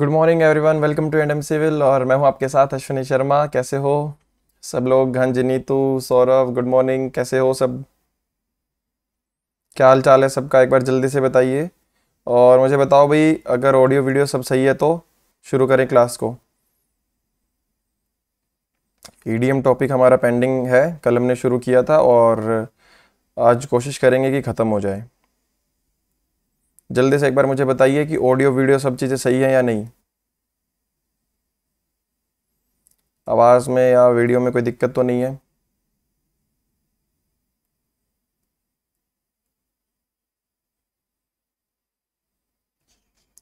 Good morning one welcome to and M civil और मैं हूं आपके साथ अश्विनी शर्मा कैसे हो सब लोग घंज नीतू सौरभ गुड मॉर्निंग कैसे हो सब क्या हाल चाल है सबका एक बार जल्दी से बताइए और मुझे बताओ भाई अगर ऑडियो वीडियो सब सही है तो शुरू करें क्लास को एम e टॉपिक हमारा पेंडिंग है कल हमने शुरू किया था और आज कोशिश करेंगे कि ख़त्म हो जाए जल्दी से एक बार मुझे बताइए कि ऑडियो वीडियो सब चीज़ें सही है या नहीं आवाज़ में या वीडियो में कोई दिक्कत तो नहीं है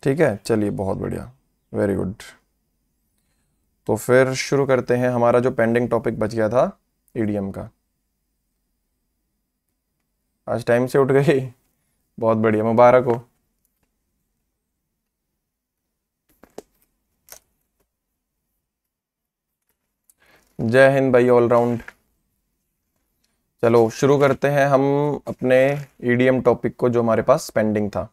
ठीक है चलिए बहुत बढ़िया वेरी गुड तो फिर शुरू करते हैं हमारा जो पेंडिंग टॉपिक बच गया था ईडीएम e का आज टाइम से उठ गई बहुत बढ़िया मुबारक हो जय हिंद भाई ऑलराउंड चलो शुरू करते हैं हम अपने ईडीएम e टॉपिक को जो हमारे पास पेंडिंग था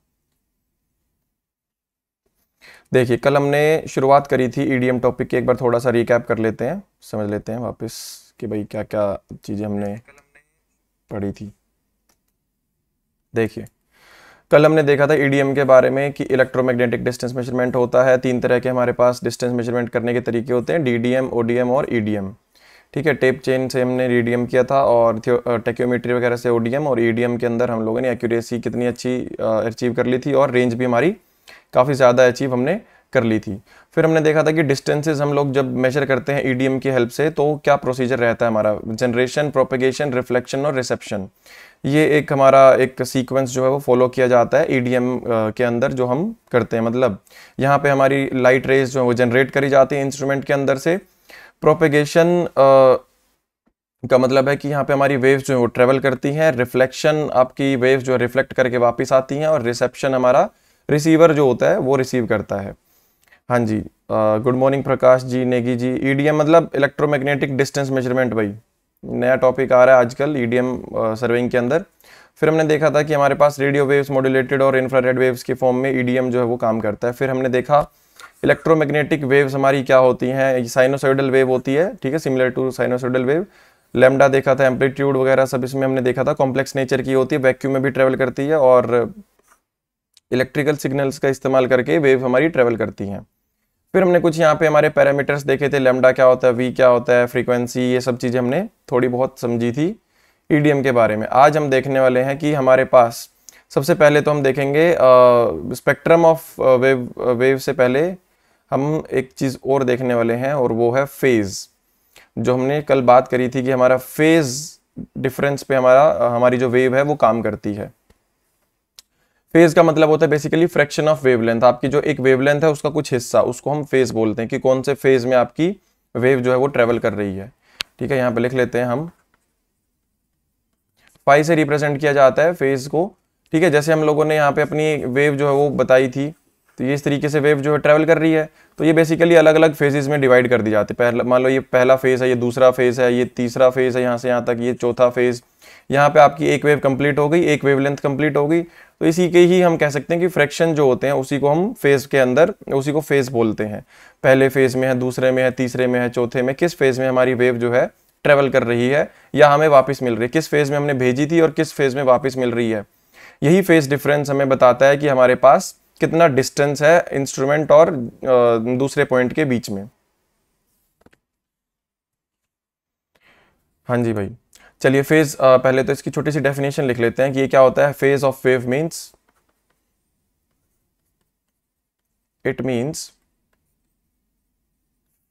देखिए कल हमने शुरुआत करी थी ईडीएम e टॉपिक की एक बार थोड़ा सा रिकैप कर लेते हैं समझ लेते हैं वापस कि भाई क्या क्या चीज़ें हमने पढ़ी थी देखिए कल हमने देखा था ईडीएम e के बारे में कि इलेक्ट्रोमैग्नेटिक डिस्टेंस मेजरमेंट होता है तीन तरह के हमारे पास डिस्टेंस मेजरमेंट करने के तरीके होते हैं डीडीएम ओडीएम और ईडीएम e ठीक है टेप चेन से हमने डीडीएम e किया था और टेक्योमीट्री वगैरह से ओडीएम और ईडीएम के अंदर हम लोगों ने एक्यूरेसी कितनी अच्छी अचीव कर ली थी और रेंज भी हमारी काफ़ी ज़्यादा अचीव हमने कर ली थी फिर हमने देखा था कि डिस्टेंसेज हम लोग जब मेजर करते हैं ई e की हेल्प से तो क्या प्रोसीजर रहता है हमारा जनरेशन प्रोपेगेशन रिफ्लेक्शन और रिसेप्शन ये एक हमारा एक सीक्वेंस जो है वो फॉलो किया जाता है ई e के अंदर जो हम करते हैं मतलब यहाँ पे हमारी लाइट रेज जो है वो जनरेट करी जाती है इंस्ट्रूमेंट के अंदर से प्रोपेगेशन का मतलब है कि यहाँ पे हमारी वेव्स जो है वो ट्रेवल करती हैं रिफ्लेक्शन आपकी वेव्स जो है रिफ्लेक्ट करके वापस आती हैं और रिसेप्शन हमारा रिसीवर जो होता है वो रिसीव करता है हाँ जी good morning Prakash ji Negi ji EDM e मतलब इलेक्ट्रोमैग्नेटिक डिस्टेंस मेजरमेंट भाई नया टॉपिक आ रहा है आजकल ईडीएम e सर्विंग के अंदर फिर हमने देखा था कि हमारे पास रेडियो वेव्स मॉड्यूलेटेड और इंफ्रारेड वेव्स के फॉर्म में ईडीएम e जो है वो काम करता है फिर हमने देखा इलेक्ट्रोमैग्नेटिक वेव्स हमारी क्या होती हैं साइनोसोइडल वेव होती है ठीक है similar to sinusoidal wave lambda देखा था एम्पलीट्यूड वगैरह सब इसमें हमने देखा था कॉम्प्लेक्स नेचर की होती है वैक्यूम में भी ट्रेवल करती है और इलेक्ट्रिकल सिग्नल्स का इस्तेमाल करके वेव हमारी ट्रेवल करती हैं फिर हमने कुछ यहाँ पे हमारे पैरामीटर्स देखे थे लेमडा क्या होता है वी क्या होता है फ्रीक्वेंसी ये सब चीज़ें हमने थोड़ी बहुत समझी थी ई के बारे में आज हम देखने वाले हैं कि हमारे पास सबसे पहले तो हम देखेंगे स्पेक्ट्रम ऑफ वेव वेव से पहले हम एक चीज़ और देखने वाले हैं और वो है फेज़ जो हमने कल बात करी थी कि हमारा फेज़ डिफरेंस पे हमारा हमारी जो वेव है वो काम करती है फेज का मतलब होता है बेसिकली फ्रैक्शन ऑफ वेवलेंथ आपकी जो एक वेवलेंथ है उसका कुछ हिस्सा उसको हम फेज बोलते हैं कि कौन से फेज में आपकी वेव जो है वो ट्रेवल कर रही है ठीक है यहाँ पे लिख लेते हैं हम पाई से रिप्रेजेंट किया जाता है फेज को ठीक है जैसे हम लोगों ने यहाँ पे अपनी वेव जो है वो बताई थी तो ये इस तरीके से वेव जो है ट्रेवल कर रही है तो ये बेसिकली अलग अलग फेजेस में डिवाइड कर दी जाती है पहला मान लो ये पहला फेज़ है ये दूसरा फेज़ है ये तीसरा फेज़ है यहाँ से यहाँ तक ये चौथा फेज़ यहाँ पे आपकी एक वेव कंप्लीट हो गई एक वेव लेंथ कंप्लीट हो गई तो इसी के ही हम कह सकते हैं कि फ्रैक्शन जो होते हैं उसी को हम फेज के अंदर उसी को फेज बोलते हैं पहले फेज में है दूसरे में है तीसरे में है चौथे में किस फेज में हमारी वेव जो है ट्रेवल कर रही है या हमें वापस मिल रही है किस फेज में हमने भेजी थी और किस फेज में वापस मिल रही है यही फेज डिफरेंस हमें बताता है कि हमारे पास कितना डिस्टेंस है इंस्ट्रूमेंट और दूसरे पॉइंट के बीच में हाँ जी भाई चलिए फेज पहले तो इसकी छोटी सी डेफिनेशन लिख लेते हैं कि ये क्या होता है phase of wave means it means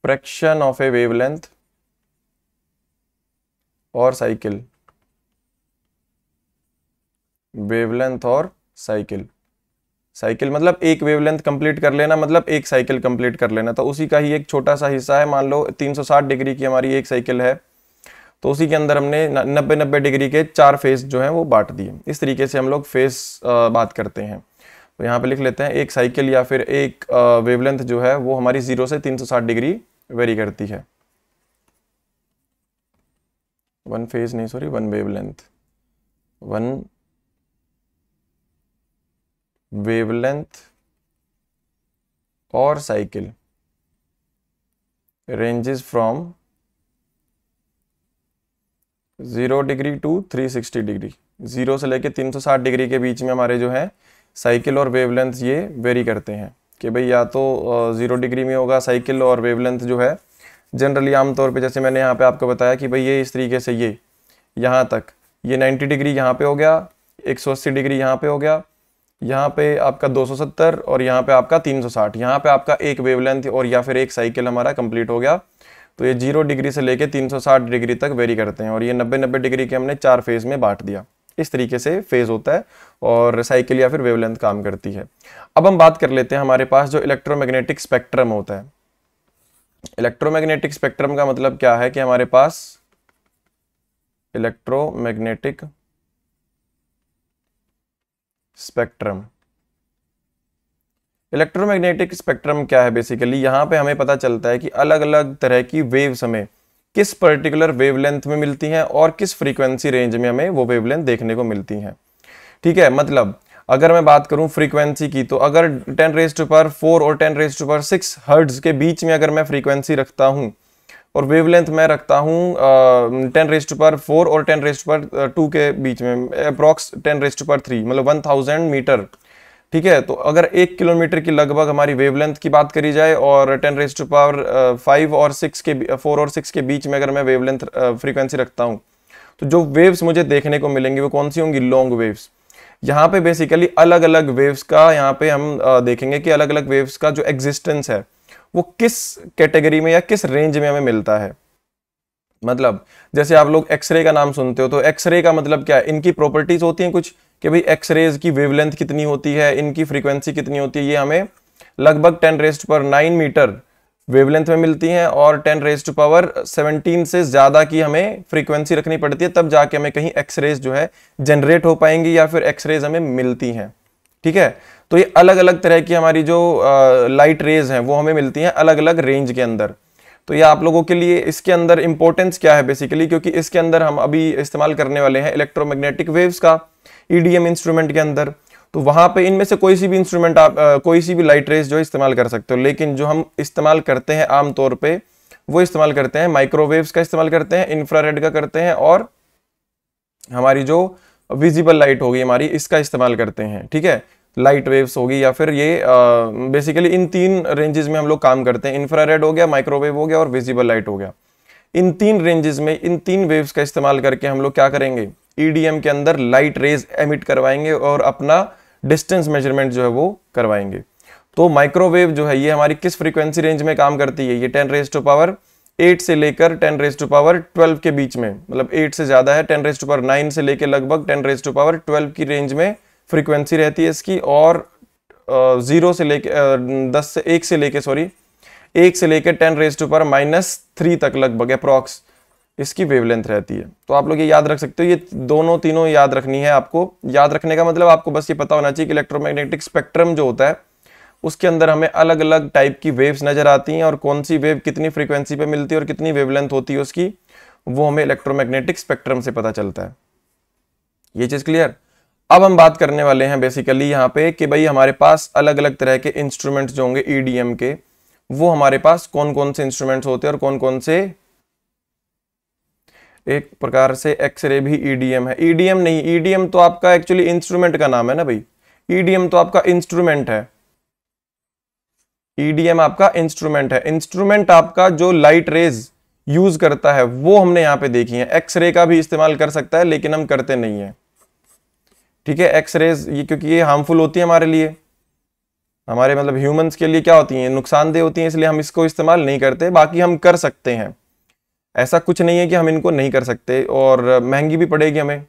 fraction of a wavelength और साइकिल वेवलेंथ और साइकिल साइकिल मतलब एक वेवलेंथ कंप्लीट कर लेना मतलब एक साइकिल कंप्लीट कर लेना तो उसी का ही एक छोटा सा हिस्सा है मान लो 360 डिग्री की हमारी एक साइकिल है तो उसी के अंदर हमने नब्बे नब्बे डिग्री के चार फेस जो हैं वो बांट दिए इस तरीके से हम लोग फेस बात करते हैं तो यहाँ पे लिख लेते हैं एक साइकिल या फिर एक वेवलेंथ जो है वो हमारी ज़ीरो से 360 डिग्री वेरी करती है वन फेज नहीं sorry one wavelength one wavelength और cycle ranges from zero degree to three sixty degree zero से लेके तीन सौ साठ डिग्री के बीच में हमारे जो है साइकिल और वेवलेंथ ये वेरी करते हैं कि भाई या तो ज़ीरो डिग्री में होगा साइकिल और वेवलेंथ जो है जनरली आमतौर पे जैसे मैंने यहाँ पे आपको बताया कि भाई ये इस तरीके से ये यहाँ तक ये नाइन्टी डिग्री यहाँ पर हो गया अस्सी डिग्री यहाँ पर हो गया यहाँ पे आपका 270 और यहाँ पे आपका 360 सौ यहाँ पे आपका एक वेवलेंथ और या फिर एक साइकिल हमारा कंप्लीट हो गया तो ये जीरो डिग्री से लेके 360 डिग्री तक वेरी करते हैं और ये नब्बे नब्बे डिग्री के हमने चार फेज़ में बांट दिया इस तरीके से फेज़ होता है और साइकिल या फिर वेवलेंथ काम करती है अब हम बात कर लेते हैं हमारे पास जो इलेक्ट्रोमैग्नेटिक स्पेक्ट्रम होता है इलेक्ट्रोमैग्नेटिक स्पेक्ट्रम का मतलब क्या है कि हमारे पास इलेक्ट्रोमैग्नेटिक स्पेक्ट्रम इलेक्ट्रोमैग्नेटिक स्पेक्ट्रम क्या है बेसिकली यहाँ पे हमें पता चलता है कि अलग अलग तरह की वेव्स हमें किस पर्टिकुलर वेवलेंथ में मिलती हैं और किस फ्रीक्वेंसी रेंज में हमें वो वेवलेंथ देखने को मिलती हैं ठीक है मतलब अगर मैं बात करूँ फ्रीक्वेंसी की तो अगर टेन रेज टू पर फोर और टेन रेज टू पर सिक्स हर्ड्स के बीच में अगर मैं फ्रीक्वेंसी रखता हूँ और वेवलेंथ मैं रखता हूँ टेन रेज टू पर फोर और टेन रेज टू पर टू के बीच में अप्रॉक्स टेन रेज टू पर थ्री मतलब वन मीटर ठीक है तो अगर एक किलोमीटर की लगभग हमारी वेवलेंथ की बात करी जाए और ten raise to power five और सिक्स के फोर और सिक्स के बीच में अगर मैं वेवलेंथ फ्रीक्वेंसी रखता हूँ तो जो वेव्स मुझे देखने को मिलेंगी वो कौन सी होंगी लॉन्ग वेव्स यहाँ पे बेसिकली अलग अलग वेव्स का यहाँ पे हम देखेंगे कि अलग अलग वेव्स का जो एग्जिस्टेंस है वो किस कैटेगरी में या किस रेंज में हमें मिलता है मतलब जैसे आप लोग एक्सरे का नाम सुनते हो तो एक्सरे का मतलब क्या है इनकी प्रॉपर्टीज होती हैं कुछ कि भाई एक्स रेज की वेवलेंथ कितनी होती है इनकी फ्रीक्वेंसी कितनी होती है ये हमें लगभग टेन रेस्ट पर नाइन मीटर वेवलेंथ में मिलती हैं और टेन रेस्ट पावर सेवनटीन से ज़्यादा की हमें फ्रीक्वेंसी रखनी पड़ती है तब जाके हमें कहीं एक्स रेज जो है जनरेट हो पाएंगी या फिर एक्स रेज हमें मिलती हैं ठीक है तो ये अलग अलग तरह की हमारी जो लाइट रेज हैं वो हमें मिलती हैं अलग अलग रेंज के अंदर तो ये आप लोगों के लिए इसके अंदर इंपॉर्टेंस क्या है बेसिकली क्योंकि इसके अंदर हम अभी इस्तेमाल करने वाले हैं इलेक्ट्रोमैग्नेटिक वेव्स का ईडीएम e इंस्ट्रूमेंट के अंदर तो वहां पे इनमें से कोई सी भी इंस्ट्रूमेंट आप आ, कोई सी भी लाइट रेस जो इस्तेमाल कर सकते हो लेकिन जो हम इस्तेमाल करते हैं आमतौर पर वो इस्तेमाल करते हैं माइक्रोवेव्स का इस्तेमाल करते हैं इंफ्रारेड का करते हैं और हमारी जो विजिबल लाइट होगी हमारी इसका इस्तेमाल करते हैं ठीक है लाइट वेव्स होगी या फिर ये बेसिकली इन तीन रेंजेस में हम लोग काम करते हैं इंफ्रारेड हो गया माइक्रोवेव हो गया और विजिबल लाइट हो गया इन तीन रेंजेस में इन तीन वेव्स का इस्तेमाल करके हम लोग क्या करेंगे ईडीएम e के अंदर लाइट रेज एमिट करवाएंगे और अपना डिस्टेंस मेजरमेंट जो है वो करवाएंगे तो माइक्रोवेव जो है ये हमारी किस फ्रीक्वेंसी रेंज में काम करती है ये ten raise to power eight से लेकर ten raise to power twelve के बीच में मतलब एट से ज़्यादा है ten raise to power nine से लेकर लगभग ten raise to power twelve की रेंज में फ्रीक्वेंसी रहती है इसकी और ज़ीरो से लेकर दस से एक से लेकर सॉरी एक से लेकर ten raise to power minus three तक लगभग अप्रॉक्स इसकी वेवलेंथ रहती है तो आप लोग ये याद रख सकते हो ये दोनों तीनों याद रखनी है आपको याद रखने का मतलब आपको बस ये पता होना चाहिए कि इलेक्ट्रोमैग्नेटिक स्पेक्ट्रम जो होता है उसके अंदर हमें अलग अलग टाइप की वेव्स नज़र आती हैं और कौन सी वेव कितनी फ्रिक्वेंसी पर मिलती है और कितनी वेवलेंथ होती है उसकी वो हमें इलेक्ट्रोमैग्नेटिक स्पेक्ट्रम से पता चलता है ये चीज़ क्लियर अब हम बात करने वाले हैं बेसिकली यहाँ पे कि भाई हमारे पास अलग अलग तरह के इंस्ट्रूमेंट्स जो होंगे ई e के वो हमारे पास कौन कौन से इंस्ट्रूमेंट्स होते हैं और कौन कौन से एक प्रकार से एक्सरे भी ईडीएम e है ईडीएम e नहीं ईडीएम e तो आपका एक्चुअली इंस्ट्रूमेंट का नाम है ना भाई ईडीएम तो आपका इंस्ट्रूमेंट है ईडीएम आपका इंस्ट्रूमेंट है इंस्ट्रूमेंट आपका जो लाइट रेज यूज करता है वो हमने यहाँ पे देखी है एक्सरे का भी इस्तेमाल कर सकता है लेकिन हम करते नहीं है ठीक है एक्सरेज ये क्योंकि ये हार्मफुल होती है हमारे लिए हमारे मतलब ह्यूमंस के लिए क्या होती हैं नुकसानदेह होती हैं इसलिए हम इसको इस्तेमाल नहीं करते बाकी हम कर सकते हैं ऐसा कुछ नहीं है कि हम इनको नहीं कर सकते और महंगी भी पड़ेगी हमें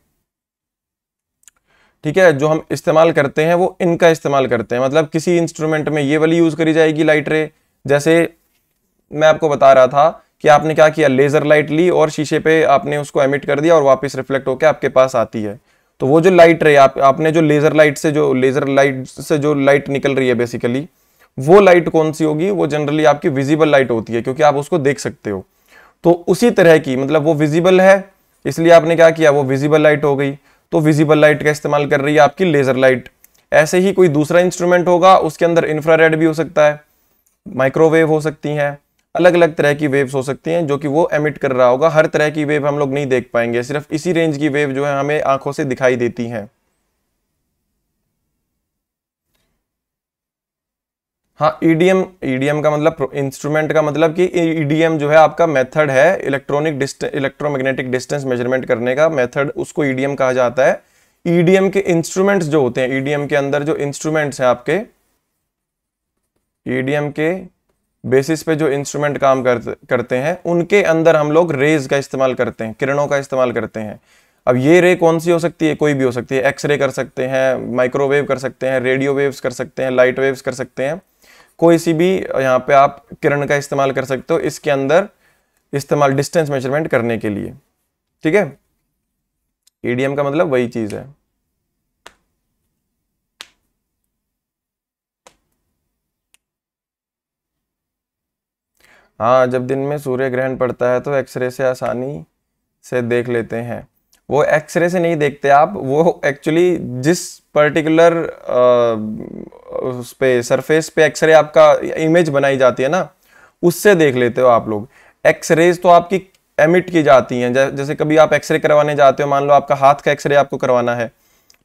ठीक है जो हम इस्तेमाल करते हैं वो इनका इस्तेमाल करते हैं मतलब किसी इंस्ट्रूमेंट में ये वाली यूज़ करी जाएगी लाइट रे जैसे मैं आपको बता रहा था कि आपने क्या किया लेज़र लाइट ली और शीशे पे आपने उसको एमिट कर दिया और वापस रिफ्लेक्ट होकर आपके पास आती है तो वो जो लाइट रे आप आपने जो लेज़र लाइट से जो लेज़र लाइट से जो लाइट निकल रही है बेसिकली वो लाइट कौन सी होगी वो जनरली आपकी विजिबल लाइट होती है क्योंकि आप उसको देख सकते हो तो उसी तरह की मतलब वो विजिबल है इसलिए आपने क्या किया वो विजिबल लाइट हो गई तो विजिबल लाइट का इस्तेमाल कर रही है आपकी लेज़र लाइट ऐसे ही कोई दूसरा इंस्ट्रूमेंट होगा उसके अंदर इंफ्रारेड भी हो सकता है माइक्रोवेव हो सकती हैं अलग अलग तरह की वेव्स हो सकती हैं जो कि वो एमिट कर रहा होगा हर तरह की वेव हम लोग नहीं देख पाएंगे सिर्फ इसी रेंज की वेव जो है हमें आंखों से दिखाई देती हैं हाँ ईडीएम e ईडीएम e का मतलब इंस्ट्रूमेंट का मतलब कि ईडीएम e जो है आपका मेथड है इलेक्ट्रॉनिक इलेक्ट्रोमैग्नेटिक डिस्टेंस मेजरमेंट करने का मेथड उसको ईडीएम कहा जाता है ईडीएम के इंस्ट्रूमेंट्स जो होते हैं ईडीएम के अंदर जो इंस्ट्रूमेंट्स हैं आपके ईडीएम के बेसिस पे जो इंस्ट्रूमेंट काम कर, करते हैं उनके अंदर हम लोग रेज का इस्तेमाल करते हैं किरणों का इस्तेमाल करते हैं अब ये रे कौन सी हो सकती है कोई भी हो सकती है एक्सरे कर सकते हैं माइक्रोवेव कर सकते हैं रेडियो वेव्स कर सकते हैं लाइट वेव्स कर सकते हैं कोई सी भी यहाँ पे आप किरण का इस्तेमाल कर सकते हो इसके अंदर इस्तेमाल डिस्टेंस मेजरमेंट करने के लिए ठीक है ईडीएम e का मतलब वही चीज़ है हाँ जब दिन में सूर्य ग्रहण पड़ता है तो एक्सरे से आसानी से देख लेते हैं वो एक्सरे से नहीं देखते आप वो एक्चुअली जिस पर्टिकुलर उस पर सरफेस पे एक्सरे आपका इमेज बनाई जाती है ना उससे देख लेते हो आप लोग एक्सरेज तो आपकी एमिट की जाती हैं जैसे कभी आप एक्सरे करवाने जाते हो मान लो आपका हाथ का एक्सरे आपको करवाना है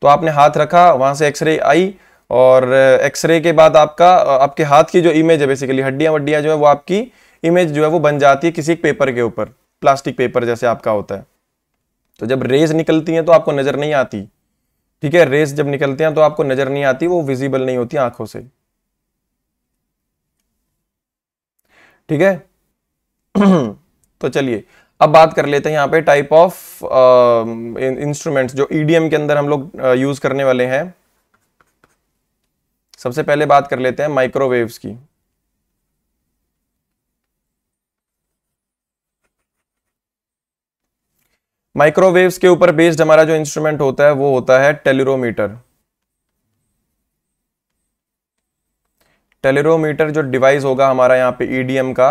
तो आपने हाथ रखा वहाँ से एक्सरे आई और एक्सरे के बाद आपका आपके हाथ की जो इमेज है बेसिकली हड्डियाँ वड्डियाँ जो है वो आपकी इमेज जो है वो बन जाती है किसी पेपर के ऊपर प्लास्टिक पेपर जैसे आपका होता है तो जब रेज निकलती हैं तो आपको नजर नहीं आती ठीक है रेज जब निकलते हैं तो आपको नजर नहीं आती वो विजिबल नहीं होती आंखों से ठीक है तो चलिए अब बात कर लेते हैं यहां पे टाइप ऑफ इंस्ट्रूमेंट्स जो ईडीएम e के अंदर हम लोग यूज करने वाले हैं सबसे पहले बात कर लेते हैं माइक्रोवेव्स की माइक्रोवेव्स के ऊपर बेस्ड हमारा जो इंस्ट्रूमेंट होता है वो होता है टेलीरोमीटर टेलीरोमीटर जो डिवाइस होगा हमारा यहाँ पे ईडीएम e का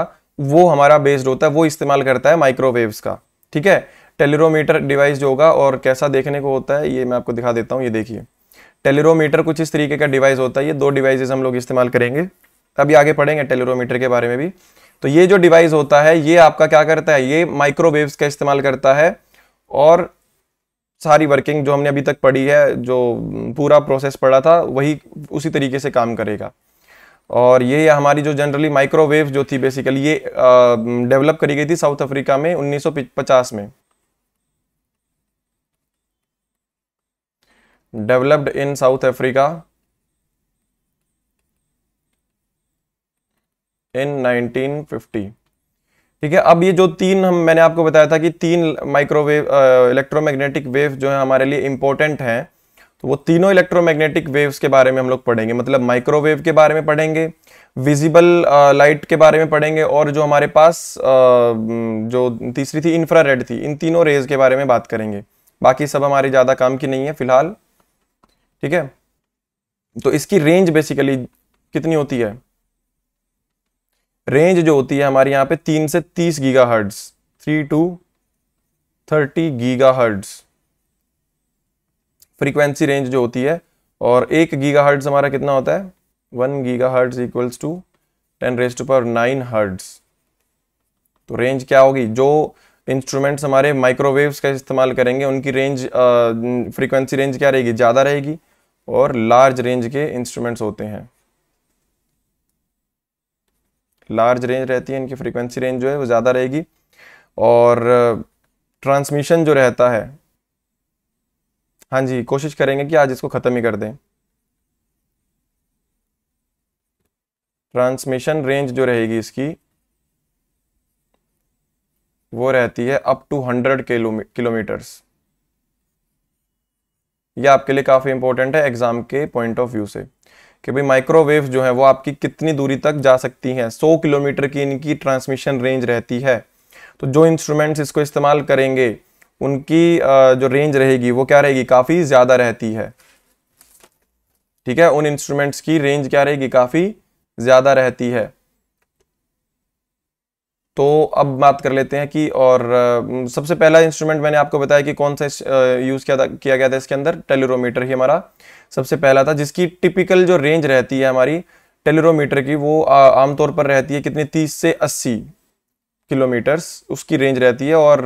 वो हमारा बेस्ड होता है वो इस्तेमाल करता है माइक्रोवेव्स का ठीक है टेलीरोमीटर डिवाइस जो होगा और कैसा देखने को होता है ये मैं आपको दिखा देता हूं ये देखिए टेलीरोमीटर कुछ इस तरीके का डिवाइस होता है ये दो डिवाइसेस हम लोग इस्तेमाल करेंगे अभी आगे पढ़ेंगे टेलीरोमीटर के बारे में भी तो ये जो डिवाइस होता है ये आपका क्या करता है ये माइक्रोवेव्स का इस्तेमाल करता है और सारी वर्किंग जो हमने अभी तक पढ़ी है जो पूरा प्रोसेस पढ़ा था वही उसी तरीके से काम करेगा और ये हमारी जो जनरली माइक्रोवेव जो थी बेसिकली ये डेवलप करी गई थी साउथ अफ्रीका में 1950 में developed in South Africa in 1950 ठीक है अब ये जो तीन हम मैंने आपको बताया था कि तीन माइक्रोवेव इलेक्ट्रोमैग्नेटिक वेव जो है हमारे लिए इंपॉर्टेंट हैं तो वो तीनों इलेक्ट्रोमैग्नेटिक वेव्स के बारे में हम लोग पढ़ेंगे मतलब माइक्रोवेव के बारे में पढ़ेंगे विजिबल लाइट uh, के बारे में पढ़ेंगे और जो हमारे पास आ, uh, mm, जो तीसरी थी इंफ्रा थी इन तीनों रेज के बारे में बात करेंगे बाकी सब हमारे ज़्यादा काम की नहीं है फिलहाल ठीक है तो इसकी रेंज बेसिकली कितनी होती है रेंज जो होती है हमारे यहाँ पे तीन से तीस giga hertz three to thirty giga hertz frequency range जो होती है और एक गीगा हर्ट्स हमारा कितना होता है one giga hertz equals to ten raised पर नाइन हर्ट्स तो रेंज क्या होगी जो इंस्ट्रूमेंट्स हमारे माइक्रोवेव्स का इस्तेमाल करेंगे उनकी रेंज फ्रीक्वेंसी रेंज क्या रहेगी ज़्यादा रहेगी और लार्ज रेंज के इंस्ट्रूमेंट्स होते हैं लार्ज रेंज रहती है इनकी फ्रीक्वेंसी रेंज जो है वो ज़्यादा रहेगी और ट्रांसमिशन जो रहता है हाँ जी कोशिश करेंगे कि आज इसको ख़त्म ही कर दें ट्रांसमिशन रेंज जो रहेगी इसकी वो रहती है अप टू हंड्रेड किलोमीटर्स ये आपके लिए काफ़ी इंपॉर्टेंट है एग्ज़ाम के पॉइंट ऑफ व्यू से कि भाई माइक्रोवेव जो है वो आपकी कितनी दूरी तक जा सकती हैं 100 किलोमीटर की इनकी ट्रांसमिशन रेंज रहती है तो जो इंस्ट्रूमेंट्स इसको इस्तेमाल करेंगे उनकी जो रेंज रहेगी वो क्या रहेगी काफ़ी ज़्यादा रहती है ठीक है उन इंस्ट्रूमेंट्स की रेंज क्या रहेगी काफ़ी ज़्यादा रहती है तो अब बात कर लेते हैं कि और सबसे पहला इंस्ट्रूमेंट मैंने आपको बताया कि कौन सा यूज़ किया था किया गया था इसके अंदर टेलीरोमीटर ही हमारा सबसे पहला था जिसकी टिपिकल जो रेंज रहती है हमारी टेलीरोमीटर की वो आमतौर पर रहती है कितनी तीस से अस्सी किलोमीटर्स उसकी रेंज रहती है और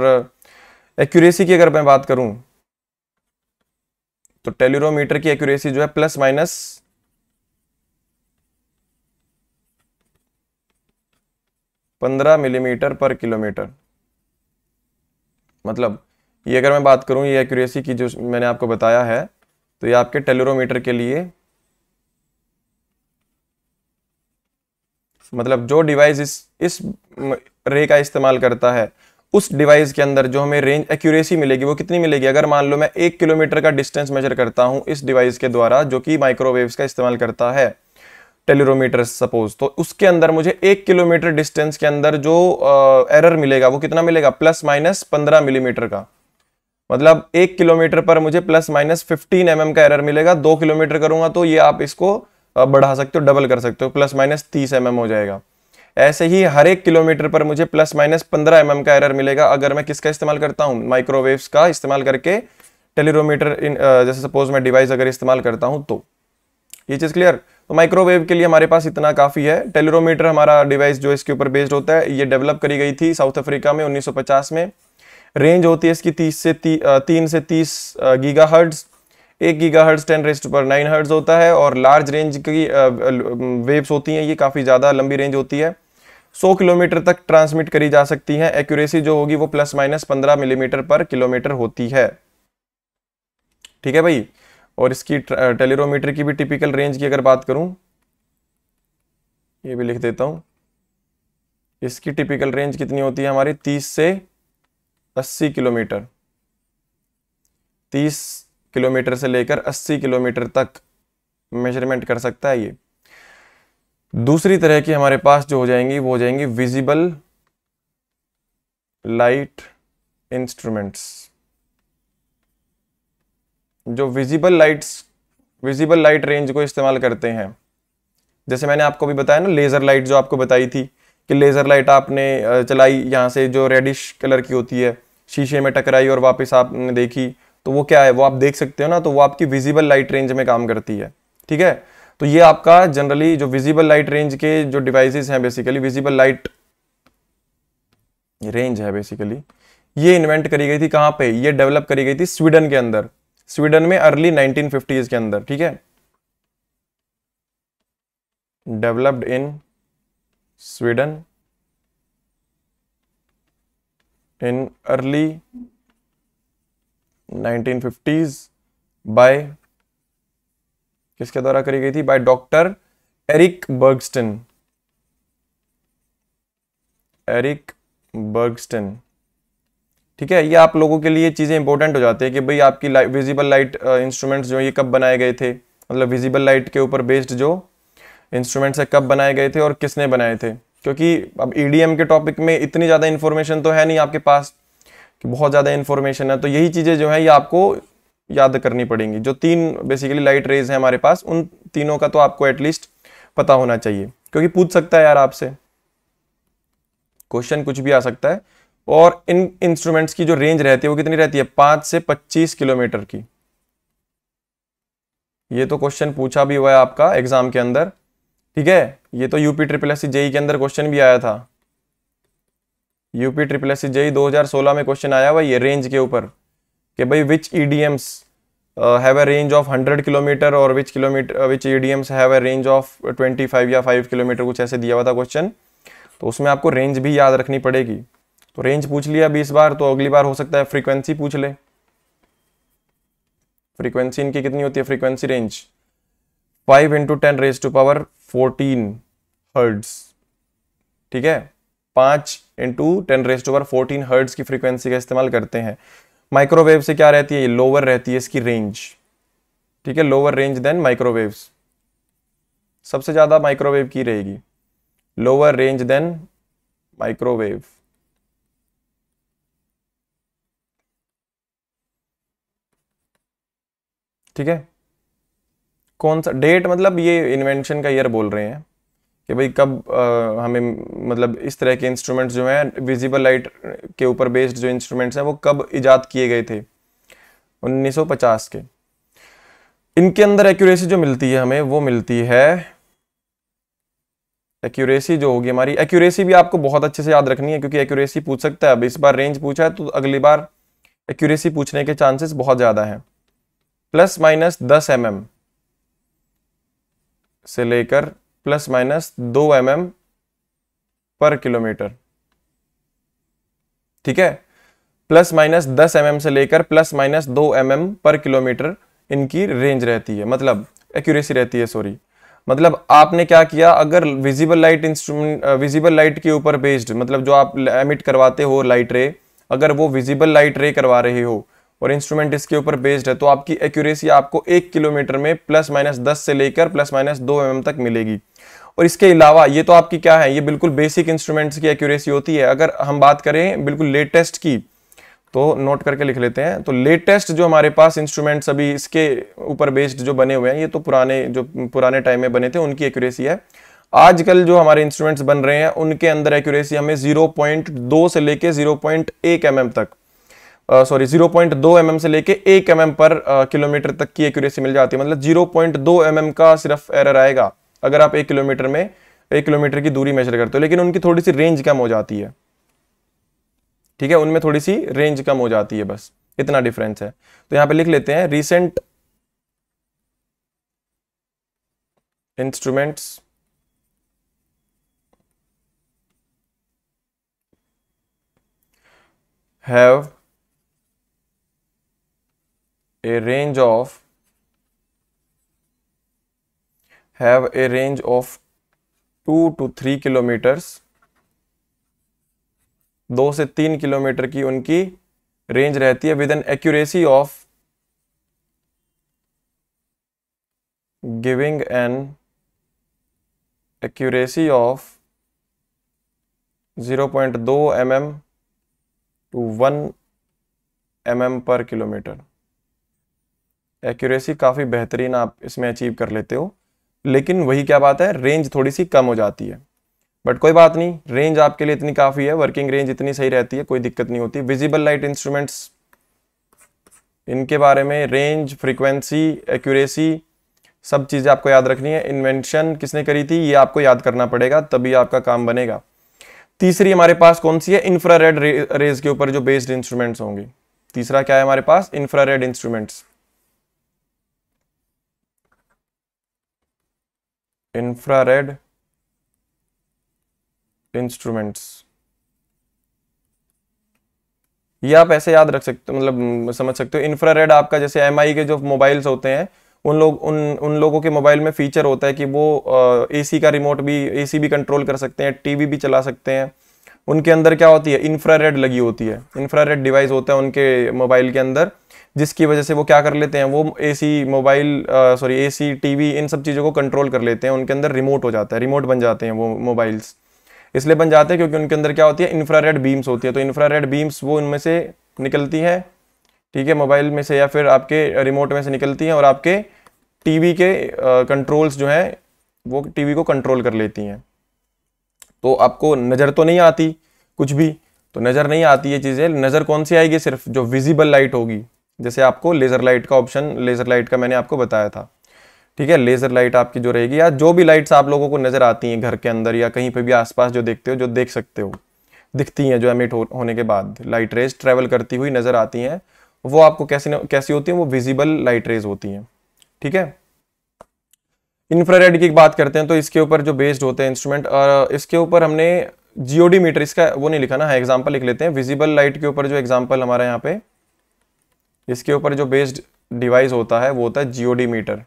एक्यूरेसी की अगर मैं बात करूँ तो टेलीरोमीटर की एक्यूरेसी जो है प्लस माइनस पंद्रह मिलीमीटर पर किलोमीटर मतलब ये अगर मैं बात करूँ ये एक्यूरेसी की जो मैंने आपको बताया है तो ये आपके टेलोरोमीटर के लिए मतलब जो डिवाइस इस इस रे का इस्तेमाल करता है उस डिवाइस के अंदर जो हमें रेंज एक्यूरेसी मिलेगी वो कितनी मिलेगी अगर मान लो मैं एक किलोमीटर का डिस्टेंस मेजर करता हूँ इस डिवाइस के द्वारा जो कि माइक्रोवेव्स का इस्तेमाल करता है टेलीरोमीटर सपोज तो उसके अंदर मुझे एक किलोमीटर डिस्टेंस के अंदर जो एरर मिलेगा वो कितना मिलेगा प्लस माइनस पंद्रह मिलीमीटर का मतलब एक किलोमीटर पर मुझे प्लस माइनस फिफ्टीन एम का एरर मिलेगा दो किलोमीटर करूंगा तो ये आप इसको बढ़ा सकते हो डबल कर सकते हो प्लस माइनस तीस एम हो जाएगा ऐसे ही हर एक किलोमीटर पर मुझे प्लस माइनस पंद्रह एम का एरर मिलेगा अगर मैं किसका इस्तेमाल करता हूँ माइक्रोवेव्स का इस्तेमाल करके टेलीरोमीटर जैसे सपोज मैं डिवाइस अगर इस्तेमाल करता हूँ तो ये चीज़ क्लियर तो माइक्रोवेव के लिए हमारे पास इतना काफ़ी है टेलीरोमीटर हमारा डिवाइस जो इसके ऊपर बेस्ड होता है ये डेवलप करी गई थी साउथ अफ्रीका में 1950 में रेंज होती है इसकी 30 से ती, तीन से 30 गीगा हर्ट्स एक गीगा हर्ट्स टेन रेस्ट पर नाइन हर्ट्स होता है और लार्ज रेंज की वेव्स होती हैं ये काफ़ी ज़्यादा लंबी रेंज होती है सौ किलोमीटर तक ट्रांसमिट करी जा सकती हैं एक्यूरेसी जो होगी वो प्लस माइनस पंद्रह मिलीमीटर पर किलोमीटर होती है ठीक है भाई और इसकी टेलीरोमीटर की भी टिपिकल रेंज की अगर बात करूं ये भी लिख देता हूं इसकी टिपिकल रेंज कितनी होती है हमारी तीस से अस्सी किलोमीटर तीस किलोमीटर से लेकर अस्सी किलोमीटर तक मेजरमेंट कर सकता है ये दूसरी तरह की हमारे पास जो हो जाएंगी वो हो जाएंगी विजिबल लाइट इंस्ट्रूमेंट्स जो visible lights visible light range को इस्तेमाल करते हैं जैसे मैंने आपको भी बताया ना लेज़र लाइट जो आपको बताई थी कि लेज़र लाइट आपने चलाई यहाँ से जो रेडिश कलर की होती है शीशे में टकराई और वापस आपने देखी तो वो क्या है वो आप देख सकते हो ना तो वो आपकी विजिबल लाइट रेंज में काम करती है ठीक है तो ये आपका जनरली जो विजिबल लाइट रेंज के जो डिवाइसेस हैं बेसिकली विजिबल लाइट रेंज है बेसिकली ये इन्वेंट करी गई थी कहाँ पे ये डेवलप करी गई थी स्वीडन के अंदर स्वीडन में अर्ली 1950s के अंदर ठीक है developed in Sweden in early 1950s by किसके द्वारा करी गई थी by doctor Eric Bergstrand Eric Bergstrand ठीक है ये आप लोगों के लिए चीज़ें इंपॉर्टेंट हो जाती है कि भाई आपकी विजिबल लाइट इंस्ट्रूमेंट्स जो ये कब बनाए गए थे मतलब विजिबल लाइट के ऊपर बेस्ड जो इंस्ट्रूमेंट्स है कब बनाए गए थे और किसने बनाए थे क्योंकि अब ई e के टॉपिक में इतनी ज़्यादा इन्फॉर्मेशन तो है नहीं आपके पास कि बहुत ज़्यादा इन्फॉर्मेशन है तो यही चीज़ें जो है ये आपको याद करनी पड़ेंगी जो तीन बेसिकली लाइट रेज है हमारे पास उन तीनों का तो आपको एटलीस्ट पता होना चाहिए क्योंकि पूछ सकता है यार आपसे क्वेश्चन कुछ भी आ सकता है और इन इंस्ट्रूमेंट्स की जो रेंज रहती है वो कितनी रहती है पांच से पच्चीस किलोमीटर की ये तो क्वेश्चन पूछा भी हुआ है आपका एग्जाम के अंदर ठीक है ये तो यूपी ट्रिपल एस जेई के अंदर क्वेश्चन भी आया था यूपी ट्रिपल एस जेई 2016 में क्वेश्चन आया हुआ ये रेंज के ऊपर कि भाई which EDMs have a range of 100 kilometre और which kilometre which EDMs have a range of 25 या 5 किलोमीटर कुछ ऐसे दिया हुआ था क्वेश्चन तो उसमें आपको रेंज भी याद रखनी पड़ेगी तो रेंज पूछ लिया बीस बार तो अगली बार हो सकता है फ्रीक्वेंसी पूछ ले फ्रीक्वेंसी इनकी कितनी होती है frequency range five into ten raise to power fourteen hertz ठीक है पांच into ten raise to power fourteen hertz की फ्रीक्वेंसी का इस्तेमाल करते हैं माइक्रोवेव से क्या रहती है लोअर रहती है इसकी रेंज ठीक है लोअर रेंज देन माइक्रोवेव सबसे ज़्यादा माइक्रोवेव की रहेगी लोअर रेंज देन माइक्रोवेव ठीक है कौन सा डेट मतलब ये इन्वेंशन का ईयर बोल रहे हैं कि भाई कब आ, हमें मतलब इस तरह के इंस्ट्रूमेंट्स जो हैं विजिबल लाइट के ऊपर बेस्ड जो इंस्ट्रूमेंट्स हैं वो कब ईजाद किए गए थे 1950 के इनके अंदर एक्यूरेसी जो मिलती है हमें वो मिलती है एक्यूरेसी जो होगी हमारी एक्यूरेसी भी आपको बहुत अच्छे से याद रखनी है क्योंकि एक्यूरेसी पूछ सकता है अब इस बार रेंज पूछा है तो अगली बार एक्यूरेसी पूछने के चांसेस बहुत ज़्यादा हैं प्लस माइनस दस एम mm से लेकर प्लस माइनस दो एम mm पर किलोमीटर ठीक है प्लस माइनस दस एम mm से लेकर प्लस माइनस दो एम mm पर किलोमीटर इनकी रेंज रहती है मतलब एक्यूरेसी रहती है सॉरी मतलब आपने क्या किया अगर visible light instrument visible light के ऊपर बेस्ड मतलब जो आप एमिट करवाते हो लाइट रे अगर वो विजिबल लाइट रे करवा रहे हो और इंस्ट्रूमेंट इसके ऊपर बेस्ड है तो आपकी एक्यूरेसी आपको एक किलोमीटर में प्लस माइनस दस से लेकर प्लस माइनस दो एम तक मिलेगी और इसके अलावा ये तो आपकी क्या है ये बिल्कुल बेसिक इंस्ट्रूमेंट्स की एक्यूरेसी होती है अगर हम बात करें बिल्कुल लेटेस्ट की तो नोट करके लिख लेते हैं तो लेटेस्ट जो हमारे पास इंस्ट्रूमेंट्स अभी इसके ऊपर बेस्ड जो बने हुए हैं ये तो पुराने जो पुराने टाइम में बने थे उनकी एक्यूरेसी है आजकल जो हमारे इंस्ट्रूमेंट्स बन रहे हैं उनके अंदर एक्यूरेसी हमें 0.2 से लेके 0.1 पॉइंट mm तक सॉरी जीरो पॉइंट दो एम से लेके एक एम mm पर किलोमीटर तक की एक्यूरेसी मिल जाती है मतलब जीरो पॉइंट दो एम का सिर्फ एरर आएगा अगर आप एक किलोमीटर में एक किलोमीटर की दूरी मेजर करते हो लेकिन उनकी थोड़ी सी रेंज कम हो जाती है ठीक है उनमें थोड़ी सी रेंज कम हो जाती है बस इतना डिफरेंस है तो यहां पे लिख लेते हैं recent instruments have a range of have a range of 2 to 3 kilometres दो से तीन किलोमीटर की उनकी रेंज रहती है with an accuracy of giving an accuracy of 0.2 point mm to 1 M mm पर किलोमीटर एक्यूरेसी काफ़ी बेहतरीन आप इसमें अचीव कर लेते हो लेकिन वही क्या बात है रेंज थोड़ी सी कम हो जाती है बट कोई बात नहीं रेंज आपके लिए इतनी काफ़ी है वर्किंग रेंज इतनी सही रहती है कोई दिक्कत नहीं होती विजिबल लाइट इंस्ट्रूमेंट्स इनके बारे में रेंज फ्रीक्वेंसी एक्यूरेसी सब चीज़ें आपको याद रखनी है इन्वेंशन किसने करी थी ये आपको याद करना पड़ेगा तभी आपका काम बनेगा तीसरी हमारे पास कौन सी है इंफ्रा रेड रेज के ऊपर जो बेस्ड इंस्ट्रूमेंट्स होंगे तीसरा क्या है हमारे पास infra red instruments infrared instruments ये आप ऐसे याद रख सकते हो मतलब समझ सकते हो इंफ्रारेड आपका जैसे एम के जो मोबाइल्स होते हैं उन लोग उन उन लोगों के मोबाइल में फीचर होता है कि वो एसी का रिमोट भी एसी भी कंट्रोल कर सकते हैं टीवी भी चला सकते हैं उनके अंदर क्या होती है इंफ्रारेड लगी होती है इंफ्रारेड डिवाइस होता है उनके मोबाइल के अंदर जिसकी वजह से वो क्या कर लेते हैं वो AC mobile sorry AC TV इन सब चीज़ों को कंट्रोल कर लेते हैं उनके अंदर रिमोट हो जाता है रिमोट बन जाते हैं वो मोबाइल्स इसलिए बन जाते हैं क्योंकि उनके अंदर क्या होती है इंफ्रा बीम्स होती है तो इंफ्रा बीम्स वो उनमें से निकलती हैं ठीक है मोबाइल में से या फिर आपके रिमोट में से निकलती हैं और आपके टीवी के कंट्रोल्स जो हैं वो टीवी को कंट्रोल कर लेती हैं तो आपको नज़र तो नहीं आती कुछ भी तो नज़र नहीं आती ये चीज़ें नज़र कौन सी आएगी सिर्फ जो विजिबल लाइट होगी जैसे आपको लेज़र लाइट का ऑप्शन लेज़र लाइट का मैंने आपको बताया था ठीक है लेज़र लाइट आपकी जो रहेगी या जो भी लाइट्स आप लोगों को नज़र आती हैं घर के अंदर या कहीं पर भी आसपास जो देखते हो जो देख सकते हो दिखती हैं जो एमिट हो, होने के बाद लाइट रेज ट्रेवल करती हुई नज़र आती हैं वो आपको कैसी कैसी होती हैं वो विजिबल लाइट रेज होती हैं ठीक है इंफ्रारेड की बात करते हैं तो इसके ऊपर जो बेस्ड होते हैं इंस्ट्रूमेंट और इसके ऊपर हमने जियोडी मीटर इसका वो नहीं लिखा ना एग्जाम्पल लिख लेते हैं विजिबल लाइट के ऊपर जो एग्जाम्पल हमारे यहाँ पे इसके ऊपर जो बेस्ड डिवाइस होता है वो होता है जियोडी मीटर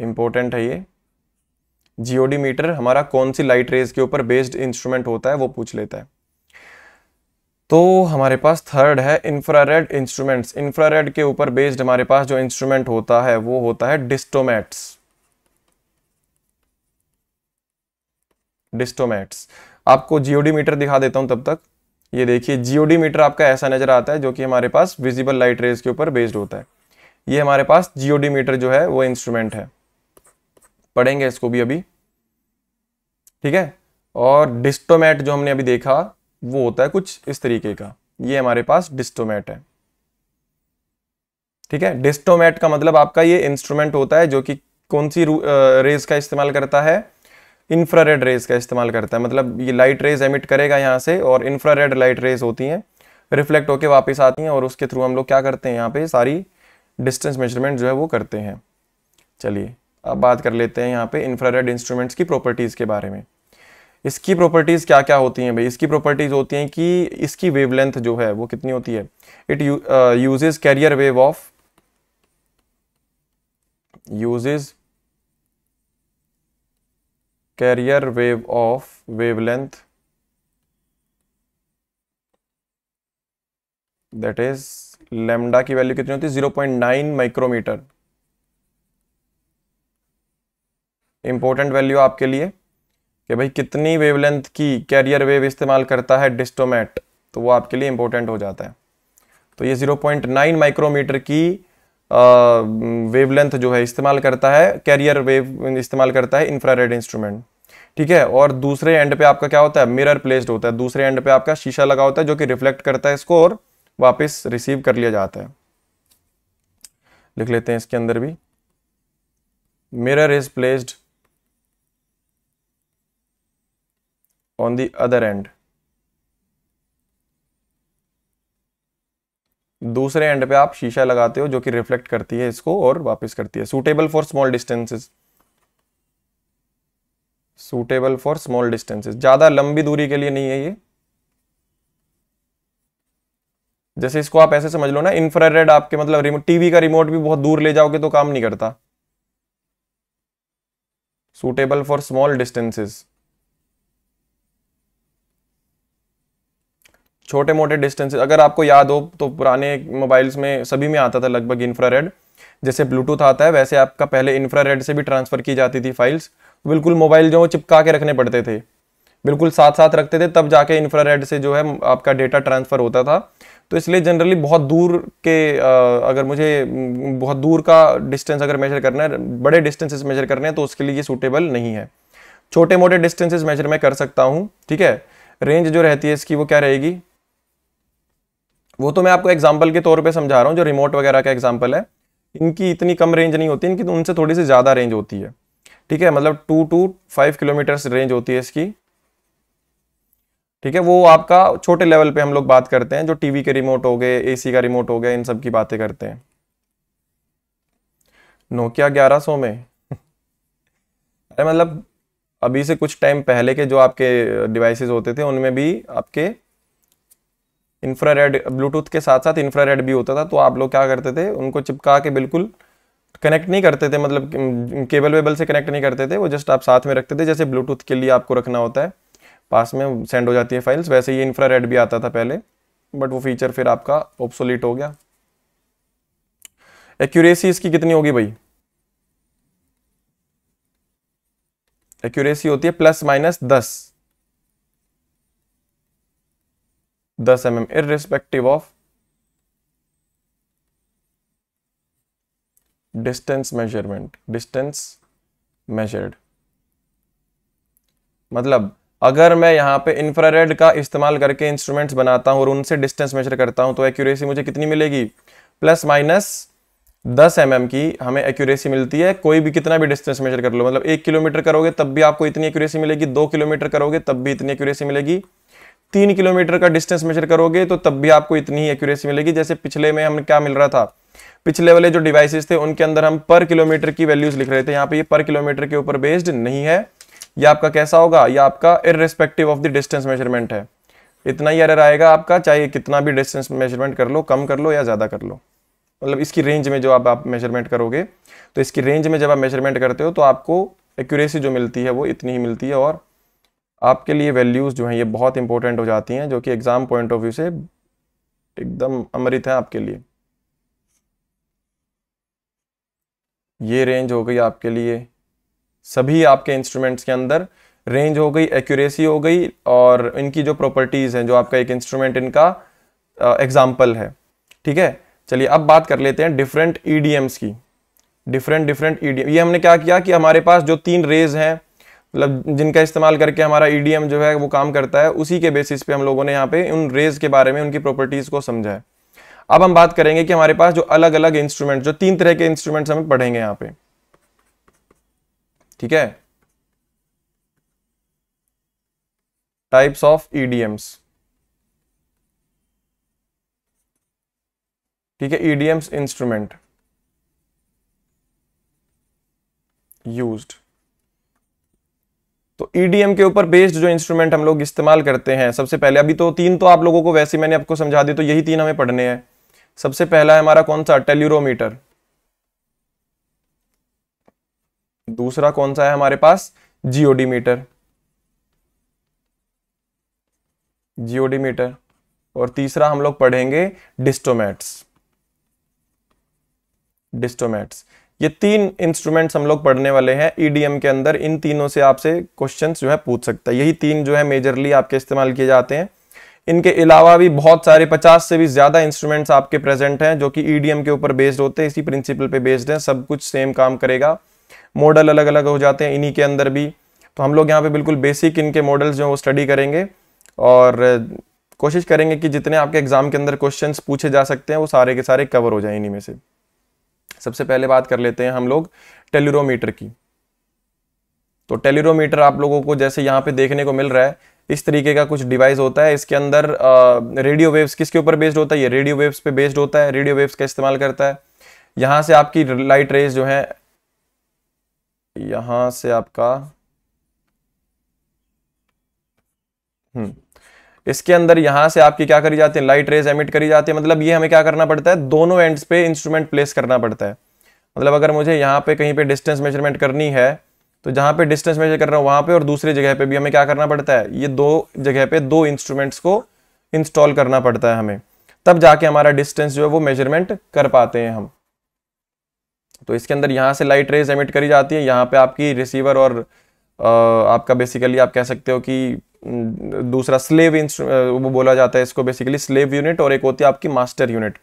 इंपॉर्टेंट है ये जियोडी मीटर हमारा कौन सी लाइट रेज के ऊपर बेस्ड इंस्ट्रूमेंट होता है वो पूछ लेता है तो हमारे पास थर्ड है इंफ्रारेड इंस्ट्रूमेंट्स इंफ्रारेड के ऊपर बेस्ड हमारे पास जो इंस्ट्रूमेंट होता है वो होता है डिस्टोमैट्स डिस्टोमैट्स आपको जियोडी मीटर दिखा देता हूं तब तक ये देखिए जीओडी मीटर आपका ऐसा नज़र आता है जो कि हमारे पास विजिबल लाइट रेज के ऊपर बेस्ड होता है ये हमारे पास जीओडी मीटर जो है वो इंस्ट्रूमेंट है पढ़ेंगे इसको भी अभी ठीक है और डिस्टोमेट जो हमने अभी देखा वो होता है कुछ इस तरीके का ये हमारे पास डिस्टोमेट है ठीक है डिस्टोमेट का मतलब आपका ये इंस्ट्रूमेंट होता है जो कि कौन सी रेज का इस्तेमाल करता है इंफ्रारेड रेज का इस्तेमाल करता है मतलब ये लाइट रेज एमिट करेगा यहाँ से और इंफ्रारेड लाइट रेज होती हैं रिफ्लेक्ट होकर वापस आती हैं और उसके थ्रू हम लोग क्या करते हैं यहाँ पे सारी डिस्टेंस मेजरमेंट जो है वो करते हैं चलिए अब बात कर लेते हैं यहाँ पे इंफ्रारेड इंस्ट्रूमेंट्स की प्रॉपर्टीज़ के बारे में इसकी प्रॉपर्टीज़ क्या क्या होती हैं भाई इसकी प्रॉपर्टीज़ होती हैं कि इसकी वेव जो है वो कितनी होती है it uses carrier wave of uses carrier wave of wavelength that is lambda की वैल्यू कितनी होती है zero point nine micrometre important value आपके लिए कि भाई कितनी वेवलेंथ की कैरियर वेव इस्तेमाल करता है डिस्टोमेट तो वो आपके लिए इंपॉर्टेंट हो जाता है तो ये 0.9 माइक्रोमीटर की वेवलेंथ जो है इस्तेमाल करता है कैरियर वेव इस्तेमाल करता है इंफ्रारेड इंस्ट्रूमेंट ठीक है और दूसरे एंड पे आपका क्या होता है मिरर प्लेस्ड होता है दूसरे एंड पे आपका शीशा लगा होता है जो कि रिफ्लेक्ट करता है इसको और वापस रिसीव कर लिया जाता है लिख लेते हैं इसके अंदर भी mirror is placed on the other end दूसरे एंड पे आप शीशा लगाते हो जो कि रिफ्लेक्ट करती है इसको और वापस करती है suitable for small distances suitable for small distances ज़्यादा लंबी दूरी के लिए नहीं है ये जैसे इसको आप ऐसे समझ लो ना इंफ्रारेड आपके मतलब रिमोट टीवी का रिमोट भी बहुत दूर ले जाओगे तो काम नहीं करता सुटेबल फॉर स्मॉल डिस्टेंसेज छोटे मोटे डिस्टेंसेज अगर आपको याद हो तो पुराने मोबाइल्स में सभी में आता था लगभग इंफ्रारेड जैसे ब्लूटूथ आता है वैसे आपका पहले इंफ्रारेड से भी ट्रांसफ़र की जाती थी फाइल्स बिल्कुल मोबाइल जो चिपका के रखने पड़ते थे बिल्कुल साथ साथ रखते थे तब जाके इंफ्रारेड से जो है आपका डेटा ट्रांसफ़र होता था तो इसलिए जनरली बहुत दूर के अगर मुझे बहुत दूर का डिस्टेंस अगर मेजर करना है बड़े डिस्टेंसेस मेजर करने हैं तो उसके लिए ये सूटेबल नहीं है छोटे मोटे डिस्टेंसेस मेजर मैं कर सकता हूँ ठीक है रेंज जो रहती है इसकी वो क्या रहेगी वो तो मैं आपको एग्जाम्पल के तौर पर समझा रहा हूँ जो रिमोट वगैरह का एग्जाम्पल है इनकी इतनी कम रेंज नहीं होती इनकी तो उनसे थोड़ी सी ज़्यादा रेंज होती है ठीक है मतलब two to five kilometre range होती है इसकी ठीक है वो आपका छोटे लेवल पे हम लोग बात करते हैं जो टीवी के रिमोट हो गए एसी का रिमोट हो गया इन सब की बातें करते हैं नोकिया 1100 में अरे मतलब अभी से कुछ टाइम पहले के जो आपके डिवाइसेस होते थे उनमें भी आपके इंफ्रारेड ब्लूटूथ के साथ साथ इंफ्रारेड भी होता था तो आप लोग क्या करते थे उनको चिपका के बिल्कुल कनेक्ट नहीं करते थे मतलब केबल वेबल से कनेक्ट नहीं करते थे वो जस्ट आप साथ में रखते थे जैसे ब्लूटूथ के लिए आपको रखना होता है पास में सेंड हो जाती है फाइल्स वैसे ही इंफ्रा भी आता था पहले बट वो फीचर फिर आपका ऑप्सोलिट हो गया एक्यूरेसी इसकी कितनी होगी भाई एक्यूरेसी होती है प्लस माइनस दस दस M M irrespective of distance measurement distance measured मतलब अगर मैं यहां पे इंफ्रारेड का इस्तेमाल करके इंस्ट्रूमेंट्स बनाता हूं और उनसे डिस्टेंस मेजर करता हूं तो एक्यूरेसी मुझे कितनी मिलेगी प्लस माइनस दस एम mm की हमें एक्यूरेसी मिलती है कोई भी कितना भी डिस्टेंस मेजर कर लो मतलब एक किलोमीटर करोगे तब भी आपको इतनी एक्यूरेसी मिलेगी दो किलोमीटर करोगे तब भी इतनी एक्यूरेसी मिलेगी तीन किलोमीटर का डिस्टेंस मेजर करोगे तो तब भी आपको इतनी ही एक्यूरेसी मिलेगी जैसे पिछले में हमें क्या मिल रहा था पिछले वाले जो डिवाइसेस थे उनके अंदर हम पर किलोमीटर की वैल्यूज लिख रहे थे यहाँ पे ये पर किलोमीटर के ऊपर बेस्ड नहीं है ये आपका कैसा होगा ये आपका irrespective of the distance measurement है इतना ही एरर आएगा आपका चाहे कितना भी डिस्टेंस मेजरमेंट कर लो कम कर लो या ज़्यादा कर लो मतलब इसकी रेंज में जो आप मेजरमेंट करोगे तो इसकी रेंज में जब आप मेजरमेंट करते हो तो आपको एक्यूरेसी जो मिलती है वो इतनी ही मिलती है और आपके लिए वैल्यूज़ जो हैं ये बहुत इंपॉर्टेंट हो जाती हैं जो कि एग्ज़ाम पॉइंट ऑफ व्यू से एकदम अमृत है आपके लिए ये रेंज हो गई आपके लिए सभी आपके इंस्ट्रूमेंट्स के अंदर रेंज हो गई एक्यूरेसी हो गई और इनकी जो प्रॉपर्टीज़ हैं जो आपका एक इंस्ट्रूमेंट इनका एग्जाम्पल है ठीक है चलिए अब बात कर लेते हैं डिफरेंट ई की डिफरेंट डिफरेंट ई ये हमने क्या किया कि हमारे पास जो तीन रेज हैं मतलब जिनका इस्तेमाल करके हमारा ई जो है वो काम करता है उसी के बेसिस पे हम लोगों ने यहाँ पे उन रेज के बारे में उनकी प्रॉपर्टीज़ को समझा है अब हम बात करेंगे कि हमारे पास जो अलग अलग इंस्ट्रूमेंट जो तीन तरह के इंस्ट्रूमेंट हमें पढ़ेंगे यहां पे ठीक है टाइप्स ऑफ ईडीएम्स ठीक है ईडीएम्स इंस्ट्रूमेंट यूज्ड तो ईडीएम के ऊपर बेस्ड जो इंस्ट्रूमेंट हम लोग इस्तेमाल करते हैं सबसे पहले अभी तो तीन तो आप लोगों को वैसे मैंने आपको समझा दी तो यही तीन हमें पढ़ने हैं सबसे पहला है हमारा कौन सा टेल्यूरोमीटर दूसरा कौन सा है हमारे पास जियोडीमीटर जियोडीमीटर और तीसरा हम लोग पढ़ेंगे डिस्टोमेट्स डिस्टोमेट्स ये तीन इंस्ट्रूमेंट्स हम लोग पढ़ने वाले हैं ईडीएम e के अंदर इन तीनों से आपसे क्वेश्चंस जो है पूछ सकता है यही तीन जो है मेजरली आपके इस्तेमाल किए जाते हैं इनके अलावा भी बहुत सारे 50 से भी ज़्यादा इंस्ट्रूमेंट्स आपके प्रेजेंट हैं जो कि ईडीएम e के ऊपर बेस्ड होते हैं इसी प्रिंसिपल पे बेस्ड हैं सब कुछ सेम काम करेगा मॉडल अलग अलग हो जाते हैं इन्हीं के अंदर भी तो हम लोग यहाँ पे बिल्कुल बेसिक इनके मॉडल्स जो वो स्टडी करेंगे और कोशिश करेंगे कि जितने आपके एग्ज़ाम के अंदर क्वेश्चन पूछे जा सकते हैं वो सारे के सारे कवर हो जाए इन्हीं में से सबसे पहले बात कर लेते हैं हम लोग टेलीरोमीटर की तो टेलीरोमीटर आप लोगों को जैसे यहाँ पे देखने को मिल रहा है इस तरीके का कुछ डिवाइस होता है इसके अंदर रेडियो वेव्स किसके ऊपर बेस्ड होता है ये रेडियो वेव्स पे बेस्ड होता है रेडियो वेव्स का इस्तेमाल करता है यहां से आपकी लाइट रेज जो है यहां से आपका हम्म, इसके अंदर यहां से आपकी क्या करी जाती है लाइट रेज एमिट करी जाती है मतलब ये हमें क्या करना पड़ता है दोनों एंड्स पे इंस्ट्रूमेंट प्लेस करना पड़ता है मतलब अगर मुझे यहां पे कहीं पे डिस्टेंस मेजरमेंट करनी है तो जहाँ पे डिस्टेंस मेजर कर रहा हूँ वहाँ पे और दूसरी जगह पे भी हमें क्या करना पड़ता है ये दो जगह पे दो इंस्ट्रूमेंट्स को इंस्टॉल करना पड़ता है हमें तब जाके हमारा डिस्टेंस जो है वो मेजरमेंट कर पाते हैं हम तो इसके अंदर यहाँ से लाइट रेज एमिट करी जाती है यहाँ पे आपकी रिसीवर और आपका बेसिकली आप कह सकते हो कि दूसरा स्लेव वो बोला जाता है इसको बेसिकली स्लेव यूनिट और एक होती है आपकी मास्टर यूनिट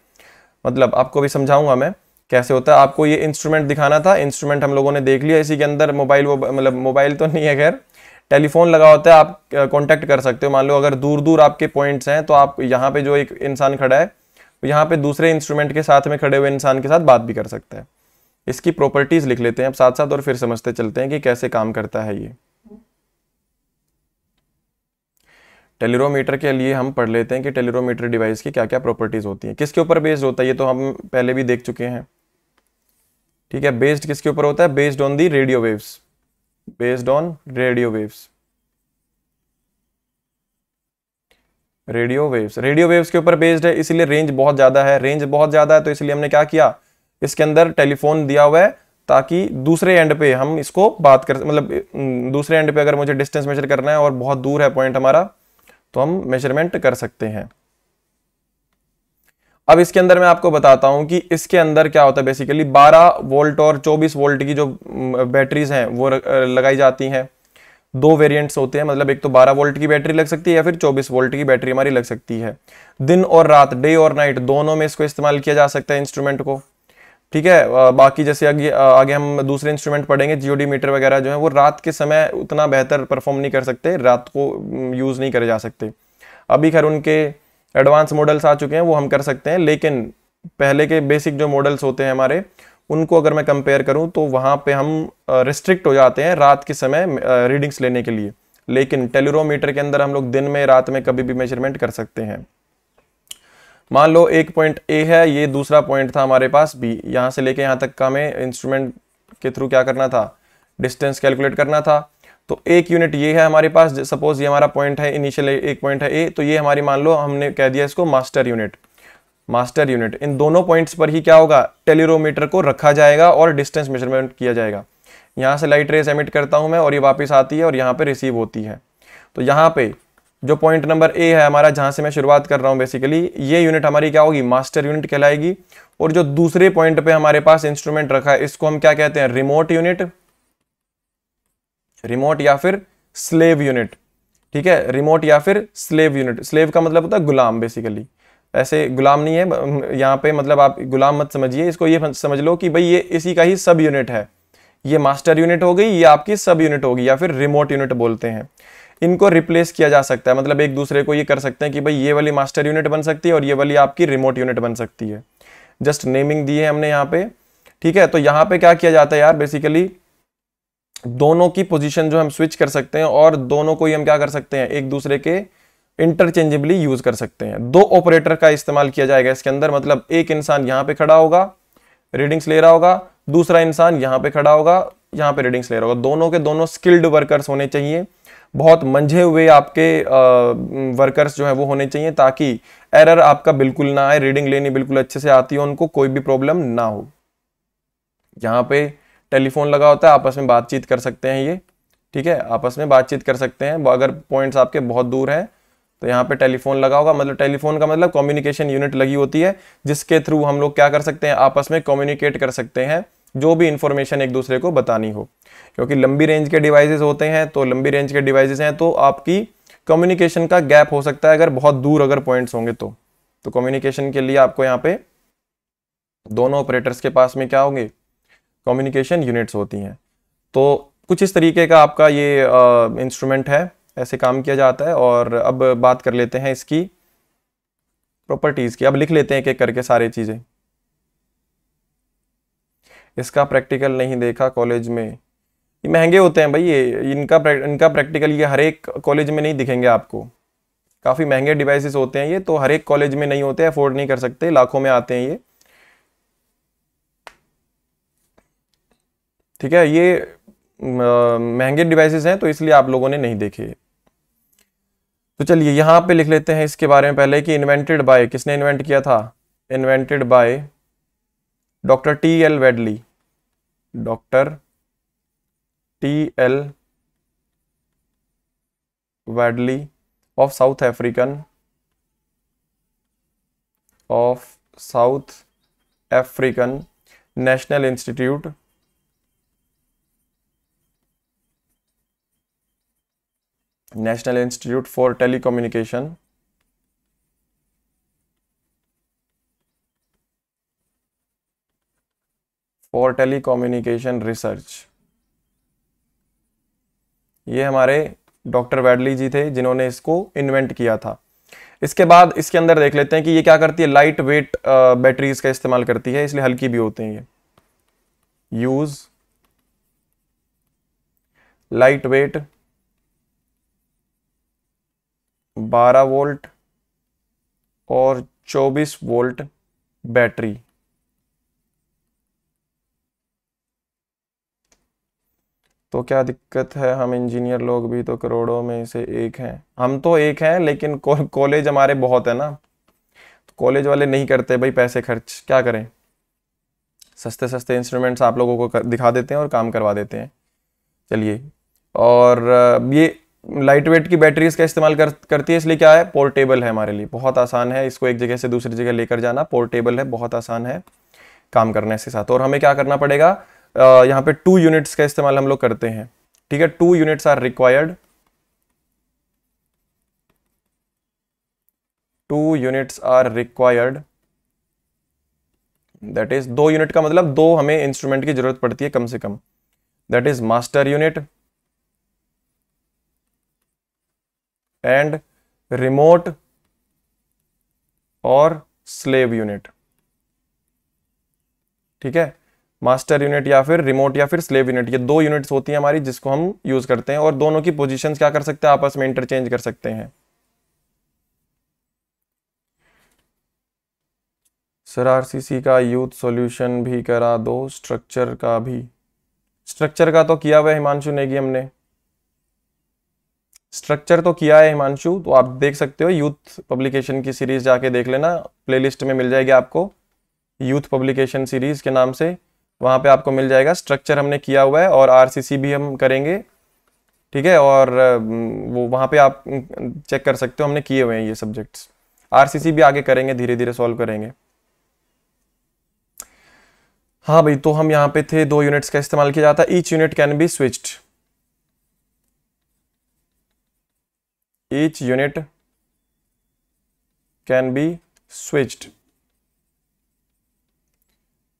मतलब आपको भी समझाऊंगा मैं कैसे होता है आपको ये इंस्ट्रूमेंट दिखाना था इंस्ट्रूमेंट हम लोगों ने देख लिया इसी के अंदर मोबाइल वो मतलब मोबाइल तो नहीं है खैर टेलीफोन लगा होता है आप कॉन्टैक्ट कर सकते हो मान लो अगर दूर दूर आपके पॉइंट्स हैं तो आप यहाँ पे जो एक इंसान खड़ा है यहाँ पे दूसरे इंस्ट्रूमेंट के साथ में खड़े हुए इंसान के साथ बात भी कर सकते हैं इसकी प्रॉपर्टीज़ लिख लेते हैं अब साथ साथ और फिर समझते चलते हैं कि कैसे काम करता है ये टेलीरोमीटर के लिए हम पढ़ लेते हैं कि टेलीरोमीटर डिवाइस की क्या क्या प्रॉपर्टीज़ होती हैं किसके ऊपर बेस्ड होता है ये तो हम पहले भी देख चुके हैं ठीक है बेस्ड किसके ऊपर होता है based on the radio waves based on radio waves radio waves radio waves के ऊपर बेस्ड है इसलिए रेंज बहुत ज़्यादा है रेंज बहुत ज़्यादा है तो इसलिए हमने क्या किया इसके अंदर टेलीफोन दिया हुआ है ताकि दूसरे एंड पे हम इसको बात कर मतलब दूसरे एंड पे अगर मुझे डिस्टेंस मेजर करना है और बहुत दूर है पॉइंट हमारा तो हम मेजरमेंट कर सकते हैं अब इसके अंदर मैं आपको बताता हूँ कि इसके अंदर क्या होता है बेसिकली 12 वोल्ट और 24 वोल्ट की जो बैटरीज हैं वो लगाई जाती हैं दो वेरिएंट्स होते हैं मतलब एक तो 12 वोल्ट की बैटरी लग सकती है या फिर 24 वोल्ट की बैटरी हमारी लग सकती है दिन और रात डे और नाइट दोनों में इसको इस्तेमाल किया जा सकता है इंस्ट्रूमेंट को ठीक है बाकी जैसे आगे आगे हम दूसरे इंस्ट्रूमेंट पढ़ेंगे जियोडी मीटर वगैरह जो है वो रात के समय उतना बेहतर परफॉर्म नहीं कर सकते रात को यूज़ नहीं करे जा सकते अभी खैर उनके एडवांस मॉडल्स आ चुके हैं वो हम कर सकते हैं लेकिन पहले के बेसिक जो मॉडल्स होते हैं हमारे उनको अगर मैं कंपेयर करूं तो वहाँ पे हम रिस्ट्रिक्ट हो जाते हैं रात के समय रीडिंग्स लेने के लिए लेकिन टेलीरोमीटर के अंदर हम लोग दिन में रात में कभी भी मेजरमेंट कर सकते हैं मान लो एक पॉइंट ए है ये दूसरा पॉइंट था हमारे पास बी यहाँ से लेके यहाँ तक का हमें इंस्ट्रूमेंट के थ्रू क्या करना था डिस्टेंस कैलकुलेट करना था तो एक यूनिट ये है हमारे पास सपोज ये हमारा पॉइंट है इनिशियल एक पॉइंट है ए तो ये हमारी मान लो हमने कह दिया इसको मास्टर यूनिट मास्टर यूनिट इन दोनों पॉइंट्स पर ही क्या होगा टेलीरोमीटर को रखा जाएगा और डिस्टेंस मेजरमेंट किया जाएगा यहाँ से लाइट रेस एमिट करता हूँ मैं और ये वापस आती है और यहाँ पर रिसीव होती है तो यहाँ पर जो पॉइंट नंबर ए है हमारा जहाँ से मैं शुरुआत कर रहा हूँ बेसिकली ये यूनिट हमारी क्या होगी मास्टर यूनिट कहलाएगी और जो दूसरे पॉइंट पे हमारे पास इंस्ट्रूमेंट रखा है इसको हम क्या कहते हैं रिमोट यूनिट रिमोट या फिर स्लेव यूनिट ठीक है रिमोट या फिर स्लेव यूनिट स्लेव का मतलब होता है गुलाम बेसिकली ऐसे गुलाम नहीं है यहाँ पे मतलब आप गुलाम मत समझिए इसको ये समझ लो कि भाई ये इसी का ही सब यूनिट है ये मास्टर यूनिट हो गई ये आपकी सब यूनिट होगी या फिर रिमोट यूनिट बोलते हैं इनको रिप्लेस किया जा सकता है मतलब एक दूसरे को ये कर सकते हैं कि भाई ये वाली मास्टर यूनिट बन सकती है और ये वाली आपकी रिमोट यूनिट बन सकती है जस्ट नेमिंग दी है हमने यहाँ पे ठीक है तो यहाँ पे क्या किया जाता है यार बेसिकली दोनों की पोजीशन जो हम स्विच कर सकते हैं और दोनों को ही हम क्या कर सकते हैं एक दूसरे के इंटरचेंजेबली यूज कर सकते हैं दो ऑपरेटर का इस्तेमाल किया जाएगा इसके अंदर मतलब एक इंसान यहां पे खड़ा होगा रीडिंग्स ले रहा होगा दूसरा इंसान यहां पे खड़ा होगा यहां पे रीडिंग्स ले रहा होगा दोनों के दोनों स्किल्ड वर्कर्स होने चाहिए बहुत मंझे हुए आपके वर्कर्स जो है वो होने चाहिए ताकि एरर आपका बिल्कुल ना आए रीडिंग लेनी बिल्कुल अच्छे से आती हो उनको कोई भी प्रॉब्लम ना हो यहाँ पे टेलीफोन लगा होता है आपस में बातचीत कर सकते हैं ये ठीक है आपस में बातचीत कर सकते हैं अगर पॉइंट्स आपके बहुत दूर हैं तो यहाँ पे टेलीफोन लगा होगा मतलब टेलीफोन का मतलब कम्युनिकेशन यूनिट लगी होती है जिसके थ्रू हम लोग क्या कर सकते हैं आपस में कम्युनिकेट कर सकते हैं जो भी इंफॉर्मेशन एक दूसरे को बतानी हो क्योंकि लंबी रेंज के डिवाइसेस होते हैं तो लंबी रेंज के डिवाइसेस हैं तो आपकी कम्युनिकेशन का गैप हो सकता है अगर बहुत दूर अगर पॉइंट्स होंगे तो तो कम्युनिकेशन के लिए आपको यहाँ पे दोनों ऑपरेटर्स के पास में क्या होंगे कम्युनिकेशन यूनिट्स होती हैं तो कुछ इस तरीके का आपका ये इंस्ट्रूमेंट है ऐसे काम किया जाता है और अब बात कर लेते हैं इसकी प्रॉपर्टीज़ की अब लिख लेते हैं एक एक करके सारी चीज़ें इसका प्रैक्टिकल नहीं देखा कॉलेज में ये महंगे होते हैं भाई ये इनका इनका प्रैक्टिकल ये हर एक कॉलेज में नहीं दिखेंगे आपको काफ़ी महंगे डिवाइसेस होते हैं ये तो हर एक कॉलेज में नहीं होते अफोर्ड नहीं कर सकते लाखों में आते हैं ये ठीक है ये महंगे डिवाइसेस हैं तो इसलिए आप लोगों ने नहीं देखे तो चलिए यहां पे लिख लेते हैं इसके बारे में पहले कि इन्वेंटेड बाय किसने इन्वेंट किया था invented by doctor T L Wadley doctor T L Wadley of South African of South African national institute national institute for telecommunication for telecommunication research ये हमारे डॉक्टर वैडली जी थे जिन्होंने इसको इन्वेंट किया था इसके बाद इसके अंदर देख लेते हैं कि ये क्या करती है लाइट वेट बैटरीज का इस्तेमाल करती है इसलिए हल्की भी होते हैं ये यूज लाइट वेट 12 वोल्ट और 24 वोल्ट बैटरी तो क्या दिक्कत है हम इंजीनियर लोग भी तो करोड़ों में से एक हैं हम तो एक हैं लेकिन कॉलेज हमारे बहुत है ना तो कॉलेज वाले नहीं करते भाई पैसे खर्च क्या करें सस्ते सस्ते इंस्ट्रूमेंट्स आप लोगों को कर, दिखा देते हैं और काम करवा देते हैं चलिए और ये लाइट वेट की बैटरीज का इस्तेमाल कर, करती है इसलिए क्या है पोर्टेबल है हमारे लिए बहुत आसान है इसको एक जगह से दूसरी जगह लेकर जाना पोर्टेबल है बहुत आसान है काम करने के साथ और हमें क्या करना पड़ेगा यहाँ पे टू यूनिट्स का इस्तेमाल हम लोग करते हैं ठीक है two units are required two units are required that is दो यूनिट का मतलब दो हमें इंस्ट्रूमेंट की जरूरत पड़ती है कम से कम that is master unit and remote और स्लेव यूनिट ठीक है मास्टर यूनिट या फिर रिमोट या फिर स्लेव यूनिट ये दो यूनिट्स होती हैं हमारी जिसको हम यूज करते हैं और दोनों की पोजीशन क्या कर सकते हैं आपस में इंटरचेंज कर सकते हैं सर आरसीसी का यूथ सॉल्यूशन भी करा दो स्ट्रक्चर का भी स्ट्रक्चर का तो किया हुआ हिमांशु नेगी हमने स्ट्रक्चर तो किया है हिमांशु तो आप देख सकते हो यूथ पब्लिकेशन की सीरीज जाके देख लेना प्लेलिस्ट में मिल जाएगी आपको यूथ पब्लिकेशन सीरीज के नाम से वहाँ पे आपको मिल जाएगा स्ट्रक्चर हमने किया हुआ है और आरसीसी भी हम करेंगे ठीक है और वो वहाँ पे आप चेक कर सकते हो हमने किए हुए हैं ये सब्जेक्ट्स आर भी आगे करेंगे धीरे धीरे सॉल्व करेंगे हाँ भाई तो हम यहाँ पे थे दो यूनिट्स का इस्तेमाल किया जाता है each unit can be switched each unit can be switched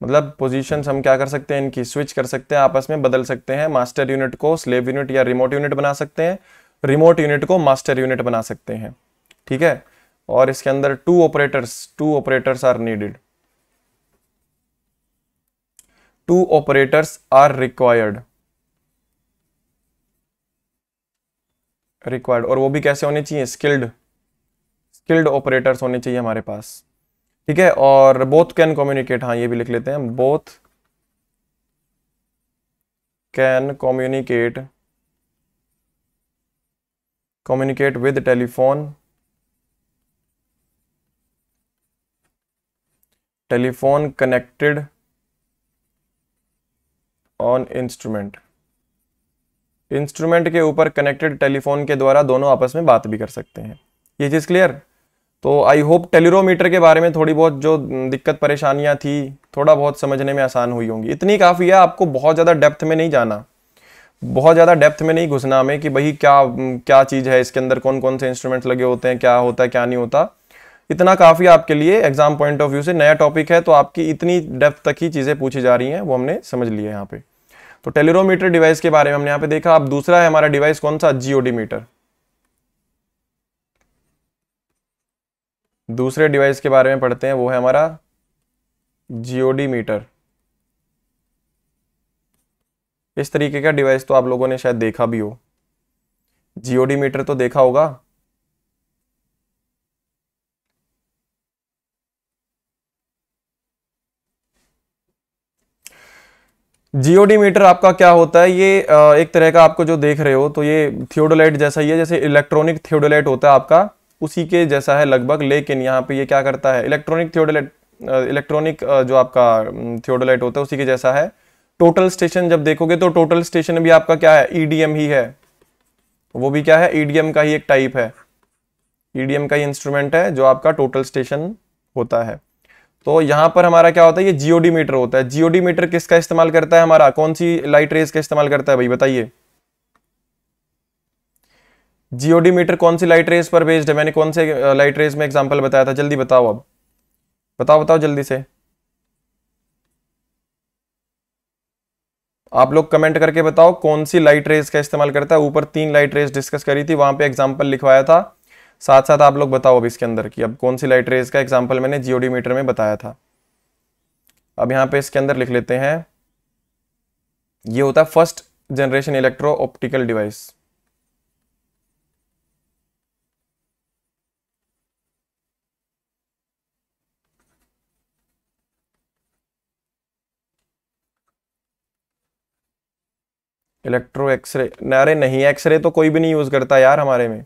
मतलब पोजीशन हम क्या कर सकते हैं इनकी स्विच कर सकते हैं आपस में बदल सकते हैं मास्टर यूनिट को स्लेव यूनिट या रिमोट यूनिट बना सकते हैं रिमोट यूनिट को मास्टर यूनिट बना सकते हैं ठीक है और इसके अंदर two operators two operators are needed two operators are required required और वो भी कैसे होने चाहिए स्किल्ड स्किल्ड ऑपरेटर्स होने चाहिए हमारे पास ठीक है और बोथ कैन कम्युनिकेट हाँ ये भी लिख लेते हैं both can communicate communicate with telephone telephone connected on instrument instrument के ऊपर कनेक्टेड टेलीफोन के द्वारा दोनों आपस में बात भी कर सकते हैं ये चीज़ क्लियर तो आई होप टेलीरोमीटर के बारे में थोड़ी बहुत जो दिक्कत परेशानियाँ थी थोड़ा बहुत समझने में आसान हुई होंगी इतनी काफ़ी है आपको बहुत ज़्यादा डेप्थ में नहीं जाना बहुत ज़्यादा डेप्थ में नहीं घुसना हमें कि भाई क्या क्या चीज़ है इसके अंदर कौन कौन से इंस्ट्रूमेंट्स लगे होते हैं क्या होता है क्या नहीं होता इतना काफ़ी आपके लिए एग्जाम पॉइंट ऑफ व्यू से नया टॉपिक है तो आपकी इतनी डेप्थ तक ही चीज़ें पूछी जा रही हैं वो हमने समझ लिया है यहाँ पे तो टेलीरोमीटर डिवाइस के बारे में हमने यहां पे देखा अब दूसरा है हमारा डिवाइस कौन सा जीओडी मीटर दूसरे डिवाइस के बारे में पढ़ते हैं वो है हमारा जीओडी मीटर इस तरीके का डिवाइस तो आप लोगों ने शायद देखा भी हो जीओडी मीटर तो देखा होगा जियोडी मीटर आपका क्या होता है ये एक तरह का आपको जो देख रहे हो तो ये थियोडोलाइट जैसा ही है जैसे इलेक्ट्रॉनिक थियोडोलाइट होता है आपका उसी के जैसा है लगभग लेकिन यहाँ पे ये क्या करता है इलेक्ट्रॉनिक थियोडोलाइट इलेक्ट्रॉनिक जो आपका थियोडोलाइट होता है उसी के जैसा है टोटल स्टेशन जब देखोगे तो टोटल स्टेशन भी आपका क्या है ईडीएम e ही है वो भी क्या है ईडीएम e का ही एक टाइप है ईडीएम e का ही इंस्ट्रूमेंट है जो आपका टोटल स्टेशन होता है तो यहाँ पर हमारा क्या होता है ये जियोडी मीटर होता है जियोडी मीटर किसका इस्तेमाल करता है हमारा कौन सी लाइट रेस का इस्तेमाल करता है भाई बताइए जीओडी मीटर कौन सी लाइट रेस पर बेस्ड है मैंने कौन से लाइट रेस में एग्जाम्पल बताया था जल्दी बताओ अब बताओ बताओ जल्दी से आप लोग कमेंट करके बताओ कौन सी लाइट रेज का इस्तेमाल करता है ऊपर तीन लाइट रेस डिस्कस करी थी वहां पे एग्जाम्पल लिखवाया था साथ साथ आप लोग बताओ अब इसके अंदर कि अब कौन सी लाइट रेज का एग्जाम्पल मैंने जियोडीमीटर में बताया था अब यहाँ पे इसके अंदर लिख लेते हैं ये होता है first generation electro optical device electro X-ray अरे नहीं एक्सरे तो कोई भी नहीं यूज़ करता यार हमारे में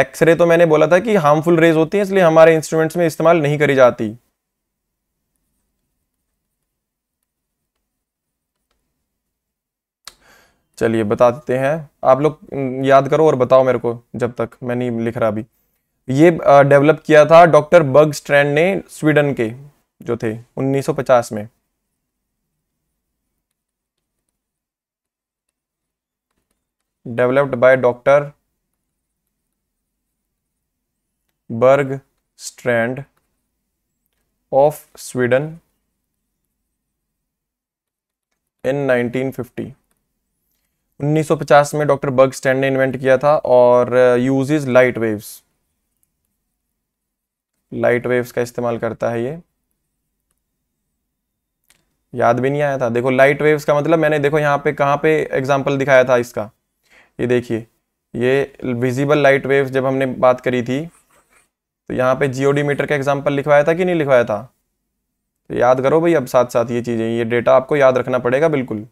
एक्सरे तो मैंने बोला था कि हार्मफुल रेज होती है इसलिए हमारे इंस्ट्रूमेंट्स में इस्तेमाल नहीं करी जाती चलिए बता देते हैं आप लोग याद करो और बताओ मेरे को जब तक मैं नहीं लिख रहा अभी ये डेवलप किया था डॉक्टर बग स्ट्रैंड ने स्वीडन के जो थे 1950 में developed by doctor Bergstrand of Sweden in 1950 1950 में डॉक्टर बर्ग स्टैंड ने इन्वेंट किया था और uses light waves light waves का इस्तेमाल करता है ये याद भी नहीं आया था देखो लाइट वेव्स का मतलब मैंने देखो यहाँ पे कहाँ पे एग्जाम्पल दिखाया था इसका ये देखिए ये विजिबल लाइट वेव्स जब हमने बात करी थी तो यहाँ पे जियोडी मीटर का एग्जाम्पल लिखवाया था कि नहीं लिखवाया था तो याद करो भाई अब साथ साथ ये चीज़ें ये डेटा आपको याद रखना पड़ेगा बिल्कुल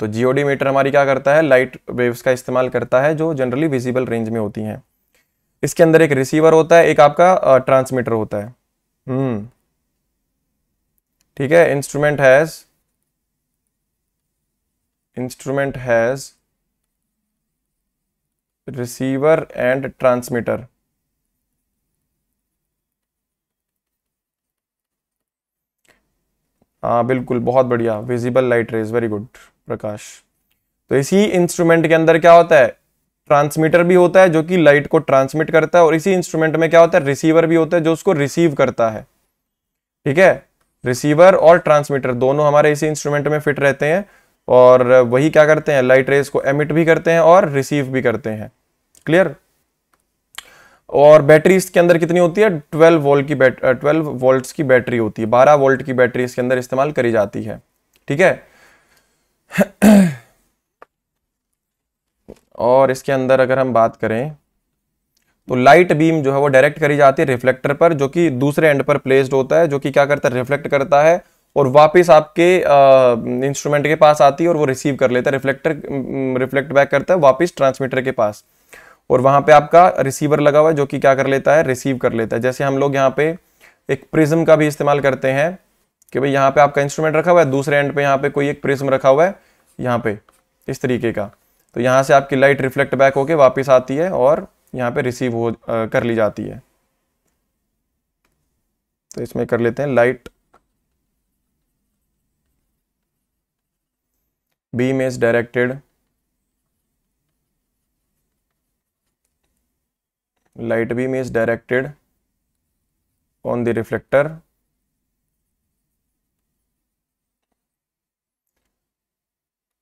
तो जियोडी मीटर हमारी क्या करता है लाइट वेव्स का इस्तेमाल करता है जो जनरली विजिबल रेंज में होती हैं इसके अंदर एक रिसीवर होता है एक आपका ट्रांसमीटर होता है हम्म। ठीक है instrument has instrument has receiver and transmitter हाँ बिल्कुल बहुत बढ़िया visible light rays very good Prakash तो इसी इंस्ट्रूमेंट के अंदर क्या होता है ट्रांसमीटर भी होता है जो कि लाइट को ट्रांसमिट करता है और इसी इंस्ट्रूमेंट में क्या होता है रिसीवर भी होता है जो उसको रिसीव करता है ठीक है रिसीवर और ट्रांसमीटर दोनों हमारे इसी इंस्ट्रूमेंट में फिट रहते हैं और वही क्या करते हैं लाइट रेज को एमिट भी करते हैं और रिसीव भी करते हैं क्लियर और बैटरी इसके अंदर कितनी होती है 12 वोल्ट की बैटरी 12 वोल्ट्स की बैटरी होती है 12 वोल्ट की बैटरी इसके अंदर इस्तेमाल करी जाती है ठीक है और इसके अंदर अगर हम बात करें तो लाइट बीम जो है वो डायरेक्ट करी जाती है रिफ्लेक्टर पर जो कि दूसरे एंड पर प्लेस्ड होता है जो कि क्या करता है रिफ्लेक्ट करता है और वापस आपके इंस्ट्रूमेंट के पास आती है और वो रिसीव कर लेता है रिफ्लेक्टर रिफ्लेक्ट बैक करता है वापस ट्रांसमीटर के पास और वहाँ पे आपका रिसीवर लगा हुआ है जो कि क्या कर लेता है रिसीव कर लेता है जैसे हम लोग यहाँ पे एक प्रिज्म का भी इस्तेमाल करते हैं कि भाई यहाँ पे आपका इंस्ट्रूमेंट रखा हुआ है दूसरे एंड पे यहाँ पे कोई एक प्रिज्म रखा हुआ है यहाँ पे इस तरीके का तो यहाँ से आपकी लाइट रिफ्लेक्ट बैक होके वापस आती है और यहाँ पे रिसीव हो आ, कर ली जाती है तो इसमें कर लेते हैं light beam is directed light beam is directed on the reflector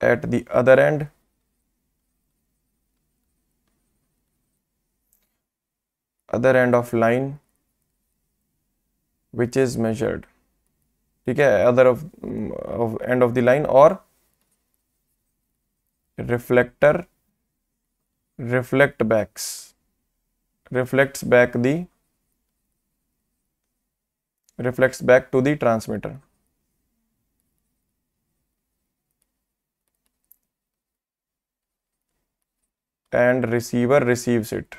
at the other end other end of line which is measured ठीक है other of, of end of the line or reflector reflect backs reflect back the reflect back to the transmitter and receiver receive it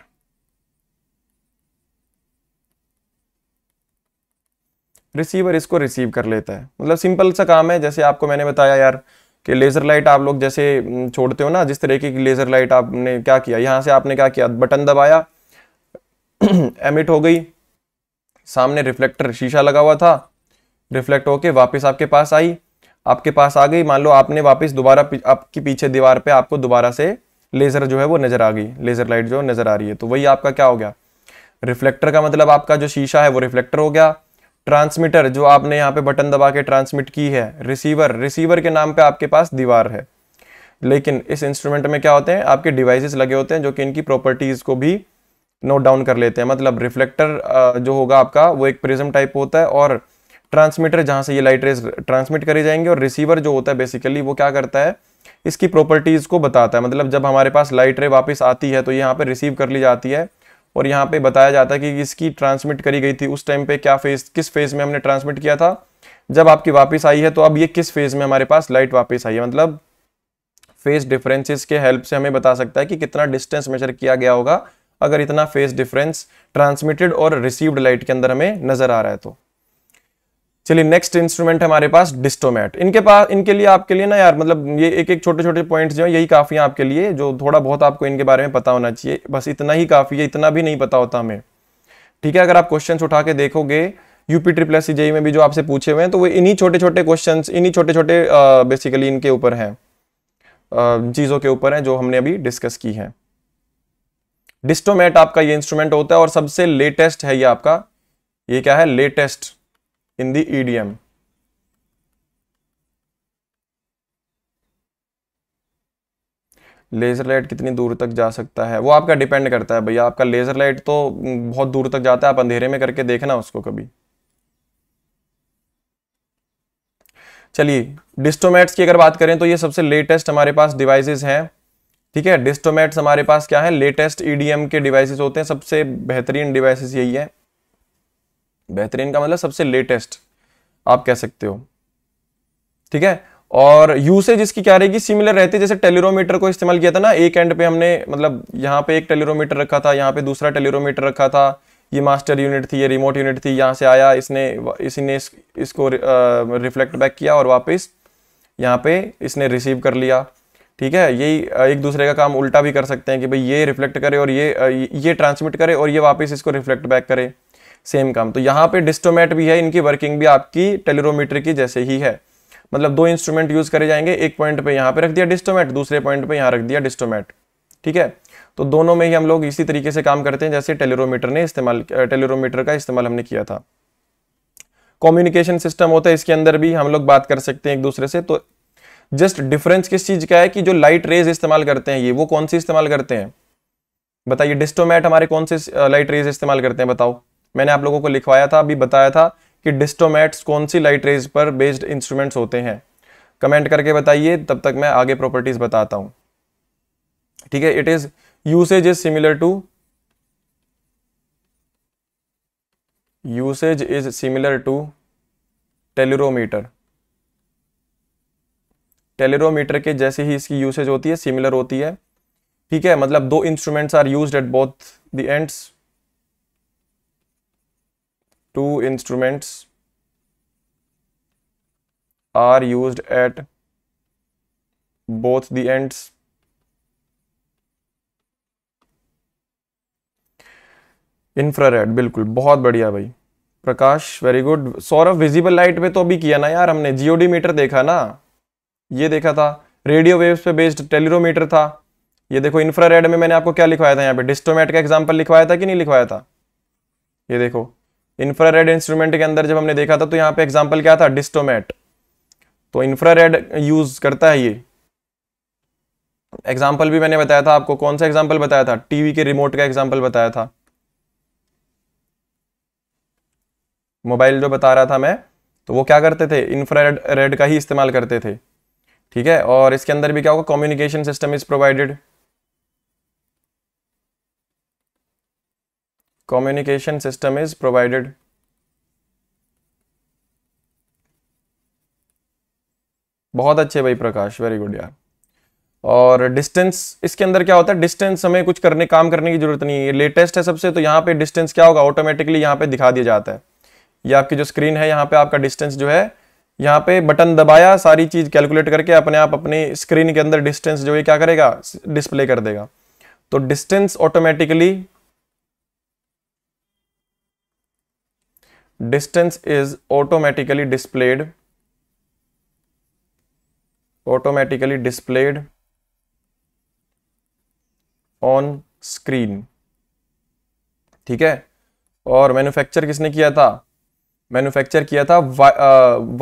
receiver इसको receive कर लेता है मतलब simple सा काम है जैसे आपको मैंने बताया यार कि लेज़र लाइट आप लोग जैसे हम्म, छोड़ते हो ना जिस तरीके की लेज़र लाइट आपने क्या किया यहाँ से आपने क्या किया बटन दबाया एमिट हो गई सामने रिफ्लेक्टर शीशा लगा हुआ था रिफ्लेक्ट होके वापस आपके पास आई आपके पास आ गई मान लो आपने वापस दोबारा आपकी पीछे दीवार पे आपको दोबारा से लेज़र जो है वो नज़र आ गई लेज़र लाइट जो नज़र आ रही है तो वही आपका क्या हो गया रिफ्लेक्टर का मतलब आपका जो शीशा है वो रिफ्लेक्टर हो गया ट्रांसमीटर जो आपने यहाँ पे बटन दबा के ट्रांसमिट की है रिसीवर रिसीवर के नाम पे आपके पास दीवार है लेकिन इस इंस्ट्रूमेंट में क्या होते हैं आपके डिवाइसेस लगे होते हैं जो कि इनकी प्रॉपर्टीज़ को भी नोट डाउन कर लेते हैं मतलब रिफ्लेक्टर जो होगा आपका वो एक प्रिज्म टाइप होता है और ट्रांसमीटर जहाँ से ये लाइट रेज ट्रांसमिट करी जाएंगे और रिसीवर जो होता है बेसिकली वो क्या करता है इसकी प्रॉपर्टीज़ को बताता है मतलब जब हमारे पास लाइट रे वापस आती है तो यहाँ पर रिसीव कर ली जाती है और यहाँ पे बताया जाता है कि इसकी ट्रांसमिट करी गई थी उस टाइम पे क्या फेज किस फेज में हमने ट्रांसमिट किया था जब आपकी वापस आई है तो अब ये किस फेज में हमारे पास लाइट वापस आई है मतलब फेज डिफरेंसेस के हेल्प से हमें बता सकता है कि कितना डिस्टेंस मेजर किया गया होगा अगर इतना फेज डिफरेंस ट्रांसमिटेड और रिसीव्ड लाइट के अंदर हमें नजर आ रहा है तो चलिए नेक्स्ट इंस्ट्रूमेंट हमारे पास डिस्टोमेट इनके पास इनके लिए आपके लिए ना यार मतलब ये एक एक छोटे छोटे पॉइंट्स जो है यही काफ़ी हैं आपके लिए जो थोड़ा बहुत आपको इनके बारे में पता होना चाहिए बस इतना ही काफ़ी है इतना भी नहीं पता होता हमें ठीक है अगर आप क्वेश्चन उठा के देखोगे यूपी एस सी में भी जो आपसे पूछे हुए हैं तो वो इन्हीं छोटे छोटे क्वेश्चन इन्हीं छोटे छोटे बेसिकली इनके ऊपर हैं चीज़ों के ऊपर हैं जो हमने अभी डिस्कस की है डिस्टोमेट आपका ये इंस्ट्रूमेंट होता है और सबसे लेटेस्ट है ये आपका ये क्या है latest in the EDM. Laser light कितनी दूर तक जा सकता है वो आपका डिपेंड करता है भैया आपका लेज़र लाइट तो हम्म, बहुत दूर तक जाता है आप अंधेरे में करके देखना उसको कभी चलिए डिस्टोमेट्स की अगर बात करें तो ये सबसे लेटेस्ट हमारे पास डिवाइसेस हैं ठीक है डिस्टोमेट्स हमारे पास क्या है लेटेस्ट ईडीएम के डिवाइसेस होते हैं सबसे बेहतरीन डिवाइसेस यही है बेहतरीन का मतलब सबसे लेटेस्ट आप कह सकते हो ठीक है और यूसेज इसकी क्या रहेगी सिमिलर रहती है जैसे टेलीरोमीटर को इस्तेमाल किया था ना एक एंड पे हमने मतलब यहाँ पे एक टेलीरोमीटर रखा था यहाँ पे दूसरा टेलीरोमीटर रखा था ये मास्टर यूनिट थी ये रिमोट यूनिट थी यहाँ से आया इसने इसी ने इस, इसको रिफ्लेक्ट बैक किया और वापस यहाँ पे इसने रिसीव कर लिया ठीक है यही एक दूसरे का काम उल्टा भी कर सकते हैं कि भाई ये रिफ्लेक्ट करे और ये ये ट्रांसमिट करे और ये वापस इसको रिफ्लेक्ट बैक करे सेम काम तो यहाँ पे डिस्टोमेट भी है इनकी वर्किंग भी आपकी टेलीरोमीटर की जैसे ही है मतलब दो इंस्ट्रूमेंट यूज करे जाएंगे एक पॉइंट पे यहाँ पे रख दिया डिस्टोमेट दूसरे पॉइंट पे यहाँ रख दिया डिस्टोमेट ठीक है तो दोनों में ही हम लोग इसी तरीके से काम करते हैं जैसे टेलीरोमीटर ने इस्तेमाल टेलीरोमीटर का इस्तेमाल हमने किया था कम्युनिकेशन सिस्टम होता है इसके अंदर भी हम लोग बात कर सकते हैं एक दूसरे से तो जस्ट डिफरेंस किस चीज का है कि जो लाइट रेज इस्तेमाल करते हैं ये वो कौन सी इस्तेमाल करते हैं बताइए डिस्टोमैट हमारे कौन से लाइट रेज इस्तेमाल करते हैं बताओ मैंने आप लोगों को लिखवाया था अभी बताया था कि डिस्टोमैट्स कौन सी लाइट रेज पर बेस्ड इंस्ट्रूमेंट्स होते हैं कमेंट करके बताइए तब तक मैं आगे प्रॉपर्टीज बताता हूं ठीक है it is usage is similar to usage is similar to tellurometer tellurometer के जैसे ही इसकी यूसेज होती है सिमिलर होती है ठीक है मतलब दो instruments are used at both the ends two instruments are used at both the ends. Infrared बिल्कुल बहुत बढ़िया भाई Prakash very good Saurabh visible light में तो अभी किया ना यार हमने जियोडी मीटर देखा ना ये देखा था रेडियो वेव्स पे बेस्ड टेलीरोमीटर था ये देखो इंफ्रारेड में मैंने आपको क्या लिखवाया था यहाँ पे डिस्टोमेट का एग्जाम्पल लिखवाया था कि नहीं लिखवाया था ये देखो इंफ्रारेड इंस्ट्रूमेंट के अंदर जब हमने देखा था तो यहाँ पे एग्जाम्पल क्या था डिस्टोमेट तो इंफ्रारेड यूज करता है ये एग्जाम्पल भी मैंने बताया था आपको कौन सा एग्जाम्पल बताया था टीवी के रिमोट का एग्जाम्पल बताया था मोबाइल जो बता रहा था मैं तो वो क्या करते थे इंफ्रारेड रेड का ही इस्तेमाल करते थे ठीक है और इसके अंदर भी क्या होगा communication system is provided communication system is provided. बहुत अच्छे भाई प्रकाश वेरी गुड यार और डिस्टेंस इसके अंदर क्या होता है डिस्टेंस हमें कुछ करने काम करने की जरूरत नहीं है लेटेस्ट है सबसे तो यहाँ पे डिस्टेंस क्या होगा ऑटोमेटिकली यहाँ पे दिखा दिया जाता है ये आपकी जो स्क्रीन है यहाँ पे आपका डिस्टेंस जो है यहाँ पे बटन दबाया सारी चीज कैलकुलेट करके अपने आप अपनी स्क्रीन के अंदर डिस्टेंस जो है क्या करेगा डिस्प्ले कर देगा तो distance automatically distance is automatically displayed automatically displayed on screen ठीक है और मैन्युफैक्चर किसने किया था मैन्युफैक्चर किया था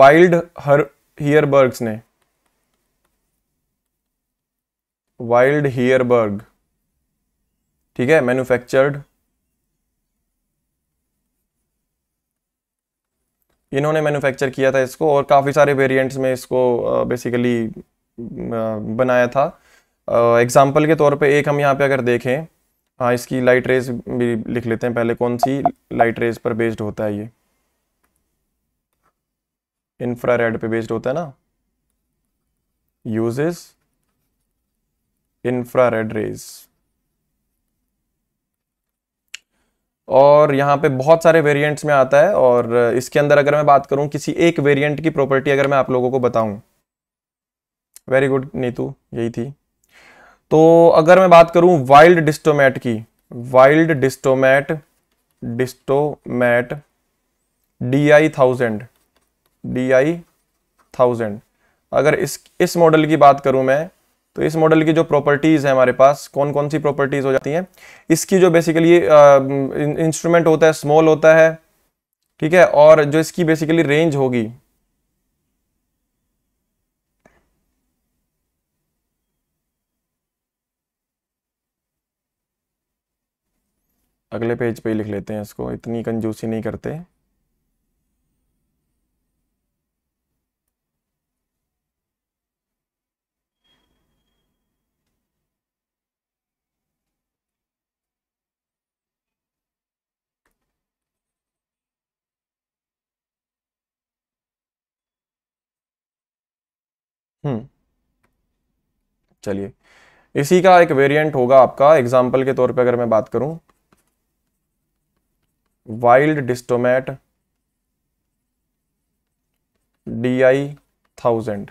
वाइल्ड हर हियरबर्ग्स ने वाइल्ड हियरबर्ग ठीक है मैन्युफैक्चर्ड इन्होंने मैन्युफैक्चर किया था इसको और काफ़ी सारे वेरिएंट्स में इसको बेसिकली बनाया था एग्जाम्पल के तौर पे एक हम यहाँ पे अगर देखें हाँ इसकी लाइट रेज भी लिख लेते हैं पहले कौन सी लाइट रेज पर बेस्ड होता है ये इंफ्रारेड पे बेस्ड होता है ना यूजेस रेड रेज और यहाँ पे बहुत सारे वेरिएंट्स में आता है और इसके अंदर अगर मैं बात करूँ किसी एक वेरिएंट की प्रॉपर्टी अगर मैं आप लोगों को बताऊँ वेरी गुड नीतू यही थी तो अगर मैं बात करूँ वाइल्ड डिस्टोमैट की Wild Distomat Distomat D I thousand D I thousand अगर इस इस मॉडल की बात करूँ मैं तो इस मॉडल की जो प्रॉपर्टीज़ है हमारे पास कौन कौन सी प्रॉपर्टीज़ हो जाती हैं इसकी जो बेसिकली इंस्ट्रूमेंट होता है स्मॉल होता है ठीक है और जो इसकी बेसिकली रेंज होगी अगले पेज पे ही लिख लेते हैं इसको इतनी कंजूसी नहीं करते हम्म। चलिए इसी का एक वेरिएंट होगा आपका एग्जाम्पल के तौर पे अगर मैं बात करूं Wild Distomat D I thousand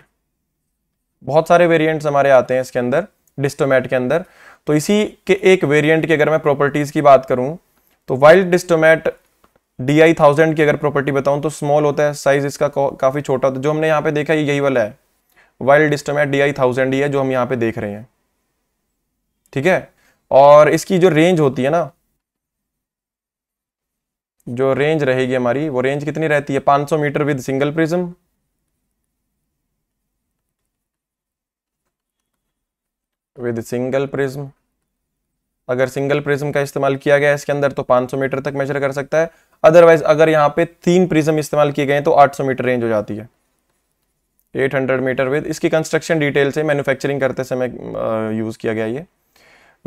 बहुत सारे वेरिएंट्स हमारे आते हैं इसके अंदर डिस्टोमेट के अंदर तो इसी के एक वेरिएंट की अगर मैं प्रॉपर्टीज़ की बात करूं तो Wild Distomat D I thousand की अगर प्रॉपर्टी बताऊं तो स्मॉल होता है साइज इसका काफ़ी छोटा होता है जो हमने यहाँ पे देखा ये यही वाला है Wild Distomat D I thousand ही है जो हम यहाँ पे देख रहे हैं ठीक है और इसकी जो रेंज होती है ना जो रेंज रहेगी हमारी वो रेंज कितनी रहती है 500 metre with single prism with single prism अगर सिंगल प्रिज्म का इस्तेमाल किया गया है इसके अंदर तो 500 मीटर तक मेजर कर सकता है अदरवाइज अगर यहां पे तीन प्रिज्म इस्तेमाल किए गए तो 800 मीटर रेंज हो जाती है 800 मीटर विद इसकी कंस्ट्रक्शन डिटेल से मैन्युफैक्चरिंग करते समय यूज़ किया गया ये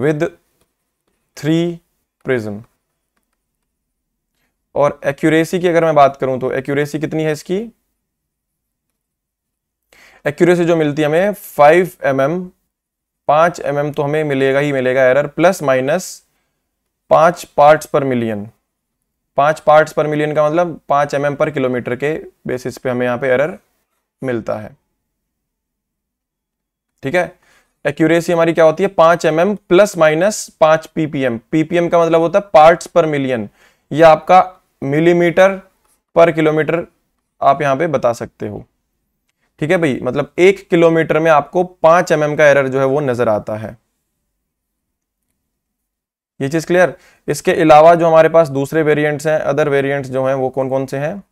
विद थ्री प्रिज्म और एक्यूरेसी की अगर मैं बात करूं तो एक्यूरेसी कितनी है इसकी एक्यूरेसी जो मिलती है हमें 5 एम एम पांच एम एम तो हमें मिलेगा ही मिलेगा एरर प्लस माइनस पांच पार्ट्स पर मिलियन पांच पार्ट्स पर मिलियन का मतलब पांच एम एम पर किलोमीटर के बेसिस पे हमें यहाँ पे एरर मिलता है ठीक है एक्यूरेसी हमारी क्या होती है पांच एम एम प्लस माइनस पांच पीपीएम पीपीएम का मतलब होता है पार्ट्स पर मिलियन या आपका मिलीमीटर पर किलोमीटर आप यहां पे बता सकते हो ठीक है भाई मतलब एक किलोमीटर में आपको पांच एम का एरर जो है वो नजर आता है ये चीज क्लियर इसके अलावा जो हमारे पास दूसरे वेरियंट्स हैं अदर वेरियंट्स जो हैं वो कौन कौन से हैं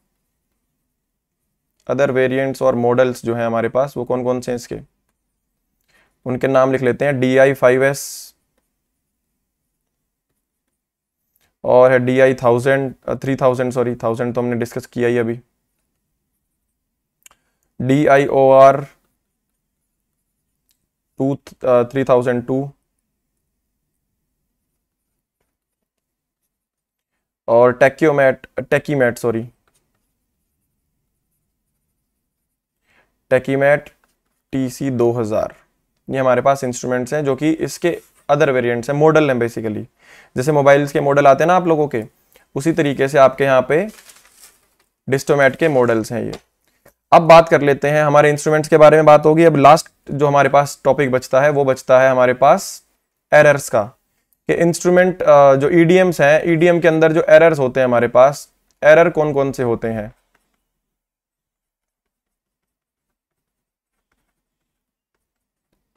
अदर वेरिएंट्स और मॉडल्स जो हैं हमारे पास वो कौन कौन से हैं इसके उनके नाम लिख लेते हैं डी आई फाइव एस और है D I thousand three thousand sorry thousand तो हमने डिस्कस किया ही अभी D I O R two three thousand two और Tachymat sorry Tachymat T C दो हज़ार ये हमारे पास इंस्ट्रूमेंट्स हैं जो कि इसके अदर वेरिएंट्स हैं मॉडल हैं बेसिकली जैसे मोबाइल्स के मॉडल आते हैं ना आप लोगों के उसी तरीके से आपके यहाँ पे डिस्टोमेट के मॉडल्स हैं ये अब बात कर लेते हैं हमारे इंस्ट्रूमेंट्स के बारे में बात होगी अब लास्ट जो हमारे पास टॉपिक बचता है वो बचता है हमारे पास एरर्स का कि इंस्ट्रूमेंट जो ई e हैं ई e के अंदर जो एरर्स होते हैं हमारे पास एरर कौन कौन से होते हैं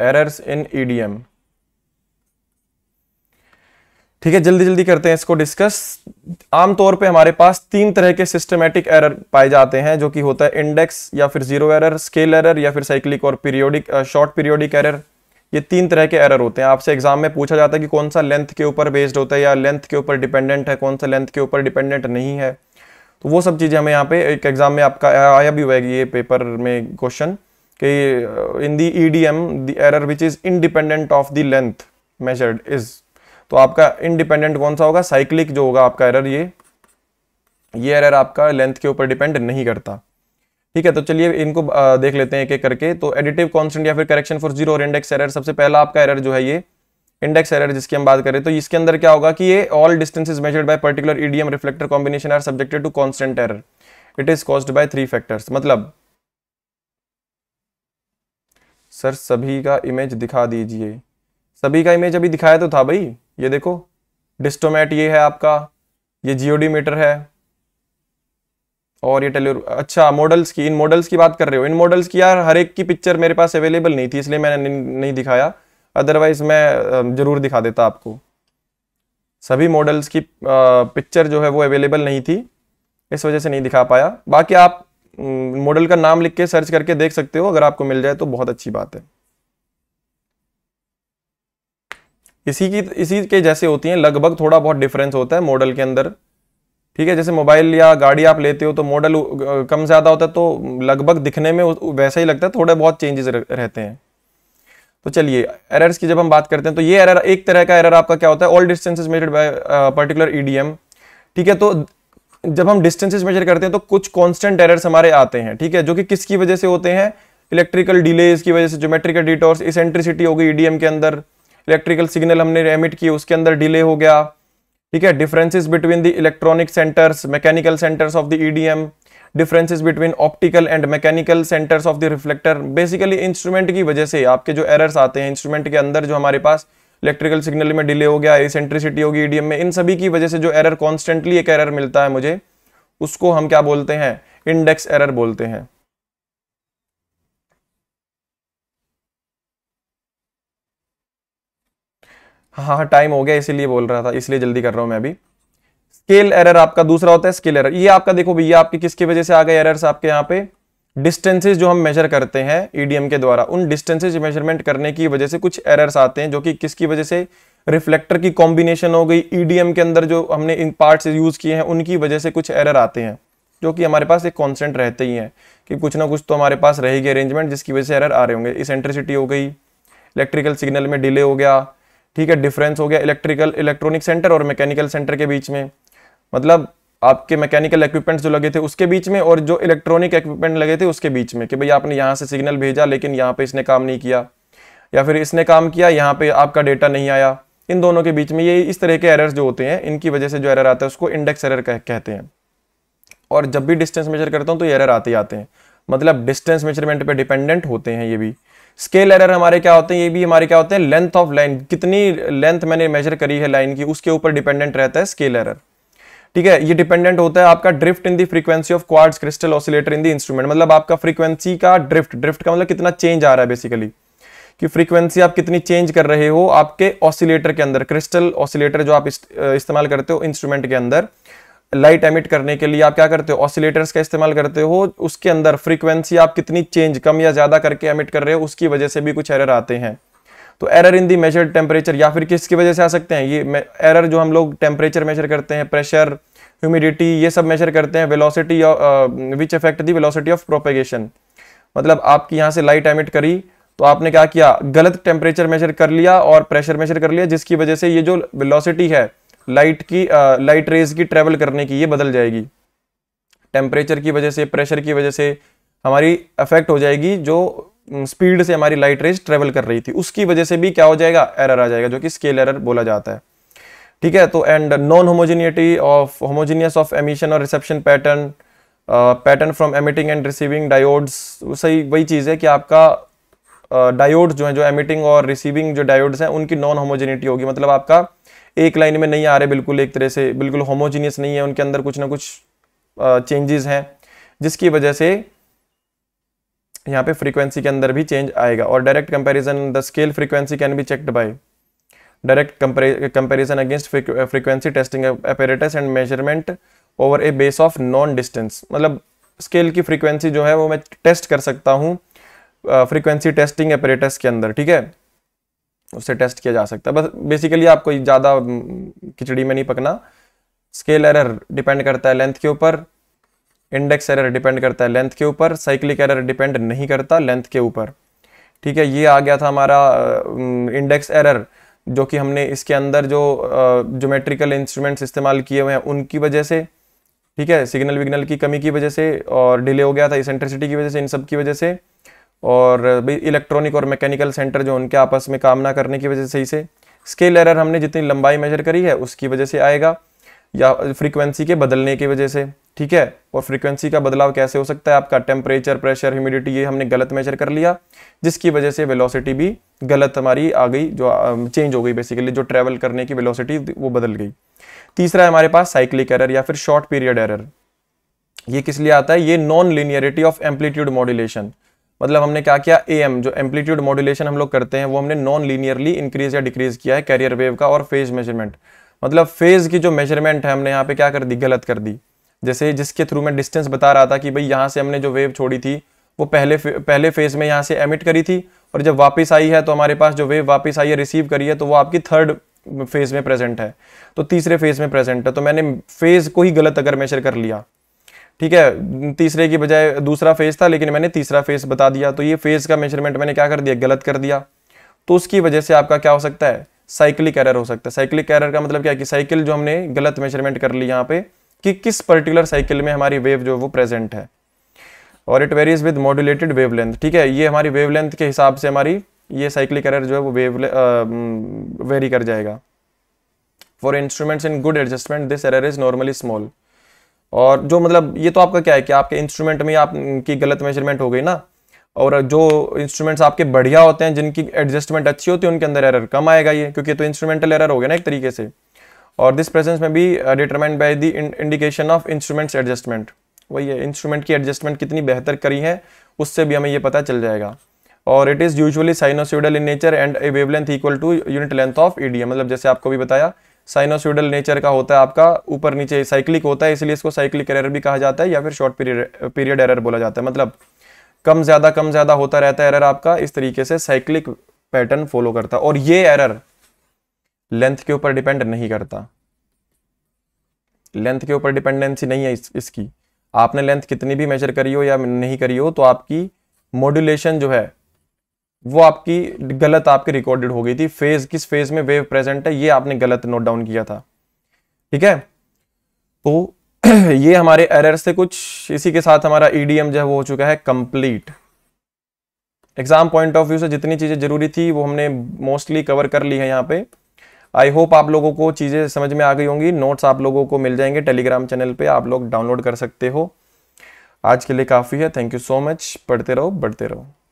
एरर्स इन ईडीएम ठीक है जल्दी जल्दी करते हैं इसको डिस्कस आमतौर पे हमारे पास तीन तरह के सिस्टमेटिक एरर पाए जाते हैं जो कि होता है इंडेक्स या फिर जीरो एरर स्केल एरर या फिर साइक्लिक और पीरियोडिक शॉर्ट पीरियोडिक एरर ये तीन तरह के एरर होते हैं आपसे एग्जाम में पूछा जाता है कि कौन सा लेंथ के ऊपर बेस्ड होता है या लेंथ के ऊपर डिपेंडेंट है कौन सा लेंथ के ऊपर डिपेंडेंट नहीं है तो वो सब चीज़ें हमें यहाँ पे एक एग्जाम में आपका आया भी हुआ है ये पेपर में question Uh, in the EDM M error which is independent of the length measured is तो आपका इनडिपेंडेंट कौन सा होगा साइक्लिक जो होगा आपका एरर ये ये एरर आपका लेंथ के ऊपर डिपेंड नहीं करता ठीक है तो चलिए इनको uh, देख लेते हैं एक एक करके तो एडिटिव कॉन्स्टेंट या फिर करेक्शन फॉर जीरो और इंडेक्स एरर सबसे पहला आपका एरर जो है ये इंडेक्स एरर जिसकी हम बात करें तो इसके अंदर क्या होगा कि ये all is measured by particular EDM reflector combination are subjected to constant error it is caused by three factors मतलब सर सभी का इमेज दिखा दीजिए सभी का इमेज अभी दिखाया तो था भाई ये देखो डिस्टोमेट ये है आपका ये जियोडी मीटर है और ये टेली अच्छा मॉडल्स की इन मॉडल्स की बात कर रहे हो इन मॉडल्स की यार हर एक की पिक्चर मेरे पास अवेलेबल नहीं थी इसलिए मैंने नहीं दिखाया अदरवाइज मैं ज़रूर दिखा देता आपको सभी मॉडल्स की पिक्चर जो है वो अवेलेबल नहीं थी इस वजह से नहीं दिखा पाया बाकी आप मॉडल हम्म, का नाम लिख के सर्च करके देख सकते हो अगर आपको मिल जाए तो बहुत अच्छी बात है इसी की इसी के जैसे होती हैं लगभग थोड़ा बहुत डिफरेंस होता है मॉडल के अंदर ठीक है जैसे मोबाइल या गाड़ी आप लेते हो तो मॉडल कम ज़्यादा होता है तो लगभग दिखने में वैसा ही लगता है थोड़े बहुत चेंजेस रहते हैं तो चलिए एरर्स की जब हम बात करते हैं तो ये एरर एक तरह का एरर आपका क्या होता है all is mated by particular EDM ठीक है तो जब हम डिस्टेंसेज मेजर करते हैं तो कुछ कॉन्स्टेंट एरर्स हमारे आते हैं ठीक है जो कि किसकी वजह से होते हैं इलेक्ट्रिकल डिलेज की वजह से ज्योमेट्रिकल डिटोर्स इसेंट्रिसिटी हो गई ईडीएम e के अंदर इलेक्ट्रिकल सिग्नल हमने एमिट किए उसके अंदर डिले हो गया ठीक है differences between the electronic centres mechanical centres of the EDM differences between optical and mechanical centres of the reflector basically instrument की वजह से आपके जो एरर्स आते हैं इंस्ट्रूमेंट के अंदर जो हमारे पास इलेक्ट्रिकल सिग्नल में डिले हो गया एसेंट्रिसिटी होगी ईडीएम e में इन सभी की वजह से जो एरर कॉन्स्टेंटली एक एरर मिलता है मुझे उसको हम क्या बोलते हैं इंडेक्स एरर बोलते हैं हाँ हाँ टाइम हो गया इसीलिए बोल रहा था इसलिए जल्दी कर रहा हूं मैं अभी स्केल एरर आपका दूसरा होता है स्केल एरर ये आपका देखो भैया आपके किसकी वजह से आ गए एरर्स आपके यहाँ पे डिस्टेंसेज जो हम मेजर करते हैं ईडीएम e के द्वारा उन डिस्टेंसेज मेजरमेंट करने की वजह से कुछ एरर्स आते हैं जो कि किसकी वजह से रिफ्लेक्टर की कॉम्बिनेशन हो गई ईडीएम e के अंदर जो हमने इन पार्ट्स यूज़ किए हैं उनकी वजह से कुछ एरर आते हैं जो कि हमारे पास एक कॉन्सेंट रहते ही हैं कि कुछ ना कुछ तो हमारे पास रहेगी अरेंजमेंट जिसकी वजह से एरर आ रहे होंगे इसेंट्रिसिटी हो गई इलेक्ट्रिकल सिग्नल में डिले हो गया ठीक है डिफरेंस हो गया इलेक्ट्रिकल इलेक्ट्रॉनिक सेंटर और मैकेनिकल सेंटर के बीच में मतलब आपके मैकेनिकल इक्विपमेंट जो लगे थे उसके बीच में और जो इलेक्ट्रॉनिक इक्विपमेंट लगे थे उसके बीच में कि भाई आपने यहाँ से सिग्नल भेजा लेकिन यहाँ पे इसने काम नहीं किया या फिर इसने काम किया यहाँ पे आपका डेटा नहीं आया इन दोनों के बीच में ये इस तरह के एरर्स जो होते हैं इनकी वजह से जो एरर आता है उसको इंडेक्स एरर कह, कहते हैं और जब भी डिस्टेंस मेजर करता हूँ तो ये एरर आते ही आते हैं मतलब डिस्टेंस मेजरमेंट पर डिपेंडेंट होते हैं ये भी स्केल एरर हमारे क्या होते हैं ये भी हमारे क्या होते हैं लेंथ ऑफ लाइन कितनी लेंथ मैंने मेजर करी है लाइन की उसके ऊपर डिपेंडेंट रहता है स्केल एरर ठीक है ये डिपेंडेंट होता है आपका drift in the frequency of quartz crystal oscillator in the instrument मतलब आपका फ्रीक्वेंसी का ड्रिफ्ट ड्रिफ्ट का मतलब कितना चेंज आ रहा है बेसिकली कि फ्रीक्वेंसी आप कितनी चेंज कर रहे हो आपके ऑसिलेटर के अंदर क्रिस्टल ऑसिलेटर जो आप इस, इस्तेमाल करते हो इंस्ट्रूमेंट के अंदर लाइट एमिट करने के लिए आप क्या करते हो ऑसिलेटर्स का इस्तेमाल करते हो उसके अंदर फ्रीक्वेंसी आप कितनी चेंज कम या ज़्यादा करके एमिट कर रहे हो उसकी वजह से भी कुछ एरर आते हैं तो error in the measure temperature या फिर किसकी वजह से आ सकते हैं ये एरर जो हम लोग टेम्परेचर मेजर करते हैं प्रेशर ह्यूमिडिटी ये सब मेजर करते हैं velocity which effect the velocity of propagation मतलब आपकी यहाँ से लाइट एमिट करी तो आपने क्या किया गलत टेम्परेचर मेजर कर लिया और प्रेशर मेजर कर लिया जिसकी वजह से ये जो वेलोसिटी है लाइट की लाइट uh, रेज की ट्रेवल करने की ये बदल जाएगी टेम्परेचर की वजह से प्रेशर की वजह से हमारी अफेक्ट हो जाएगी जो स्पीड से हमारी लाइट रेज ट्रेवल कर रही थी उसकी वजह से भी क्या हो जाएगा एरर आ जाएगा जो कि स्केल एरर बोला जाता है ठीक है तो and non homogeneity of homogeneous of emission और reception pattern pattern from emitting and receiving diodes सही वही चीज़ है कि आपका डायोड्स uh, जो है जो एमिटिंग और रिसीविंग जो डायोड्स हैं उनकी नॉन होमोजीनिटी होगी मतलब आपका एक लाइन में नहीं आ रहे बिल्कुल एक तरह से बिल्कुल होमोजीनियस नहीं है उनके अंदर कुछ ना कुछ चेंजेस हैं जिसकी वजह से यहाँ पे फ्रीक्वेंसी के अंदर भी चेंज आएगा और direct comparison the scale frequency can be checked by direct comparison against frequency testing apparatus and measurement over a base of known distance मतलब स्केल की फ्रीक्वेंसी जो है वो मैं टेस्ट कर सकता हूँ फ्रीक्वेंसी टेस्टिंग अपेरेटस के अंदर ठीक है उससे टेस्ट किया जा सकता है बस बेसिकली आपको ज़्यादा हम्म, खिचड़ी में नहीं पकना स्केल एरर डिपेंड करता है लेंथ के ऊपर इंडेक्स एरर डिपेंड करता है लेंथ के ऊपर साइक्लिक एरर डिपेंड नहीं करता लेंथ के ऊपर ठीक है ये आ गया था हमारा इंडेक्स एरर जो कि हमने इसके अंदर जो जोमेट्रिकल इंस्ट्रूमेंट्स इस्तेमाल किए हुए हैं उनकी वजह से ठीक है सिग्नल विग्नल की कमी की वजह से और डिले हो गया था इसेंट्रिसिटी की वजह से इन सब की वजह से और भाई इलेक्ट्रॉनिक और मैकेनिकल सेंटर जो उनके आपस में काम ना करने की वजह से इसे स्केल एरर हमने जितनी लंबाई मेजर करी है उसकी वजह से आएगा या फ्रीक्वेंसी के बदलने की वजह से ठीक है और फ्रीक्वेंसी का बदलाव कैसे हो सकता है आपका टेम्परेचर प्रेशर ह्यूमिडिटी ये हमने गलत मेजर कर लिया जिसकी वजह से वेलोसिटी भी गलत हमारी आ गई जो चेंज हो गई बेसिकली जो ट्रेवल करने की वेलोसिटी वो बदल गई तीसरा है हमारे पास साइक्लिक एरर या फिर शॉर्ट पीरियड एरर ये किस लिए आता है ये non linearity of amplitude modulation मतलब हमने क्या किया ए एम जो एम्पलीट्यूड मॉड्यूलेशन हम लोग करते हैं वो हमने नॉन लीनियरली इंक्रीज या डिक्रीज किया है कैरियर वेव का और फेज मेजरमेंट मतलब फेज़ की जो मेजरमेंट है हमने यहाँ पे क्या कर दी गलत कर दी जैसे जिसके थ्रू मैं डिस्टेंस बता रहा था कि भाई यहाँ से हमने जो वेव छोड़ी थी वो पहले पहले फेज़ में यहाँ से एमिट करी थी और जब वापस आई है तो हमारे पास जो वेव वापस आई है रिसीव करी है तो वो आपकी थर्ड फेज़ में प्रेजेंट है तो तीसरे फेज़ में प्रेजेंट है तो मैंने फेज़ को ही गलत अगर मेजर कर लिया ठीक है तीसरे की बजाय दूसरा फेज़ था लेकिन मैंने तीसरा फेज़ बता दिया तो ये फेज़ का मेजरमेंट मैंने क्या कर दिया गलत कर दिया तो उसकी वजह से आपका क्या हो सकता है साइकिलिक एरर हो सकता है साइकिलिक एरर का मतलब क्या है कि साइकिल जो हमने गलत मेजरमेंट कर ली यहाँ पे कि किस पर्टिकुलर साइकिल में हमारी वेव जो वो प्रेजेंट है और it varies with modulated wavelength ठीक है ये हमारी वेवलेंथ के हिसाब से हमारी ये साइक्लिक एरर जो है वो वेव वेरी कर जाएगा for instruments in good adjustment this error is normally small और जो मतलब ये तो आपका क्या है कि आपके इंस्ट्रूमेंट में आपकी गलत मेजरमेंट हो गई ना और जो इंस्ट्रूमेंट्स आपके बढ़िया होते हैं जिनकी एडजस्टमेंट अच्छी होती है उनके अंदर एरर कम आएगा ये क्योंकि तो इंस्ट्रूमेंटल एरर हो गया ना एक तरीके से और दिस प्रेजेंस में भी determined by the indication of instruments adjustment वही है इंस्ट्रूमेंट की एडजस्टमेंट कितनी बेहतर करी है उससे भी हमें ये पता चल जाएगा और it is usually sinusoidal in nature and a length equal to unit length of EDM मतलब जैसे आपको भी बताया साइनोसोइडल नेचर का होता है आपका ऊपर नीचे साइक्लिक होता है इसलिए इसको साइक्लिक एरर भी कहा जाता है या फिर शॉर्ट पीरियड पीरियड एरर बोला जाता है मतलब कम ज़्यादा कम ज़्यादा होता रहता है एरर आपका इस तरीके से साइक्लिक पैटर्न फॉलो करता और ये एरर लेंथ के ऊपर डिपेंड नहीं करता लेंथ के ऊपर डिपेंडेंसी नहीं है इस, इसकी आपने लेंथ कितनी भी मेजर करी हो या नहीं करी हो तो आपकी मॉड्यूलेशन जो है वो आपकी गलत आपकी रिकॉर्डेड हो गई थी फेज किस फेज में वेव प्रेजेंट है ये आपने गलत नोट डाउन किया था ठीक है तो ये हमारे एरर से कुछ इसी के साथ हमारा ईडीएम e जो है वो हो चुका है complete exam point of view से जितनी चीज़ें जरूरी थी वो हमने मोस्टली कवर कर ली है यहाँ पे आई होप आप लोगों को चीज़ें समझ में आ गई होंगी नोट्स आप लोगों को मिल जाएंगे टेलीग्राम चैनल पे आप लोग डाउनलोड कर सकते हो आज के लिए काफ़ी है थैंक यू सो मच पढ़ते रहो बढ़ते रहो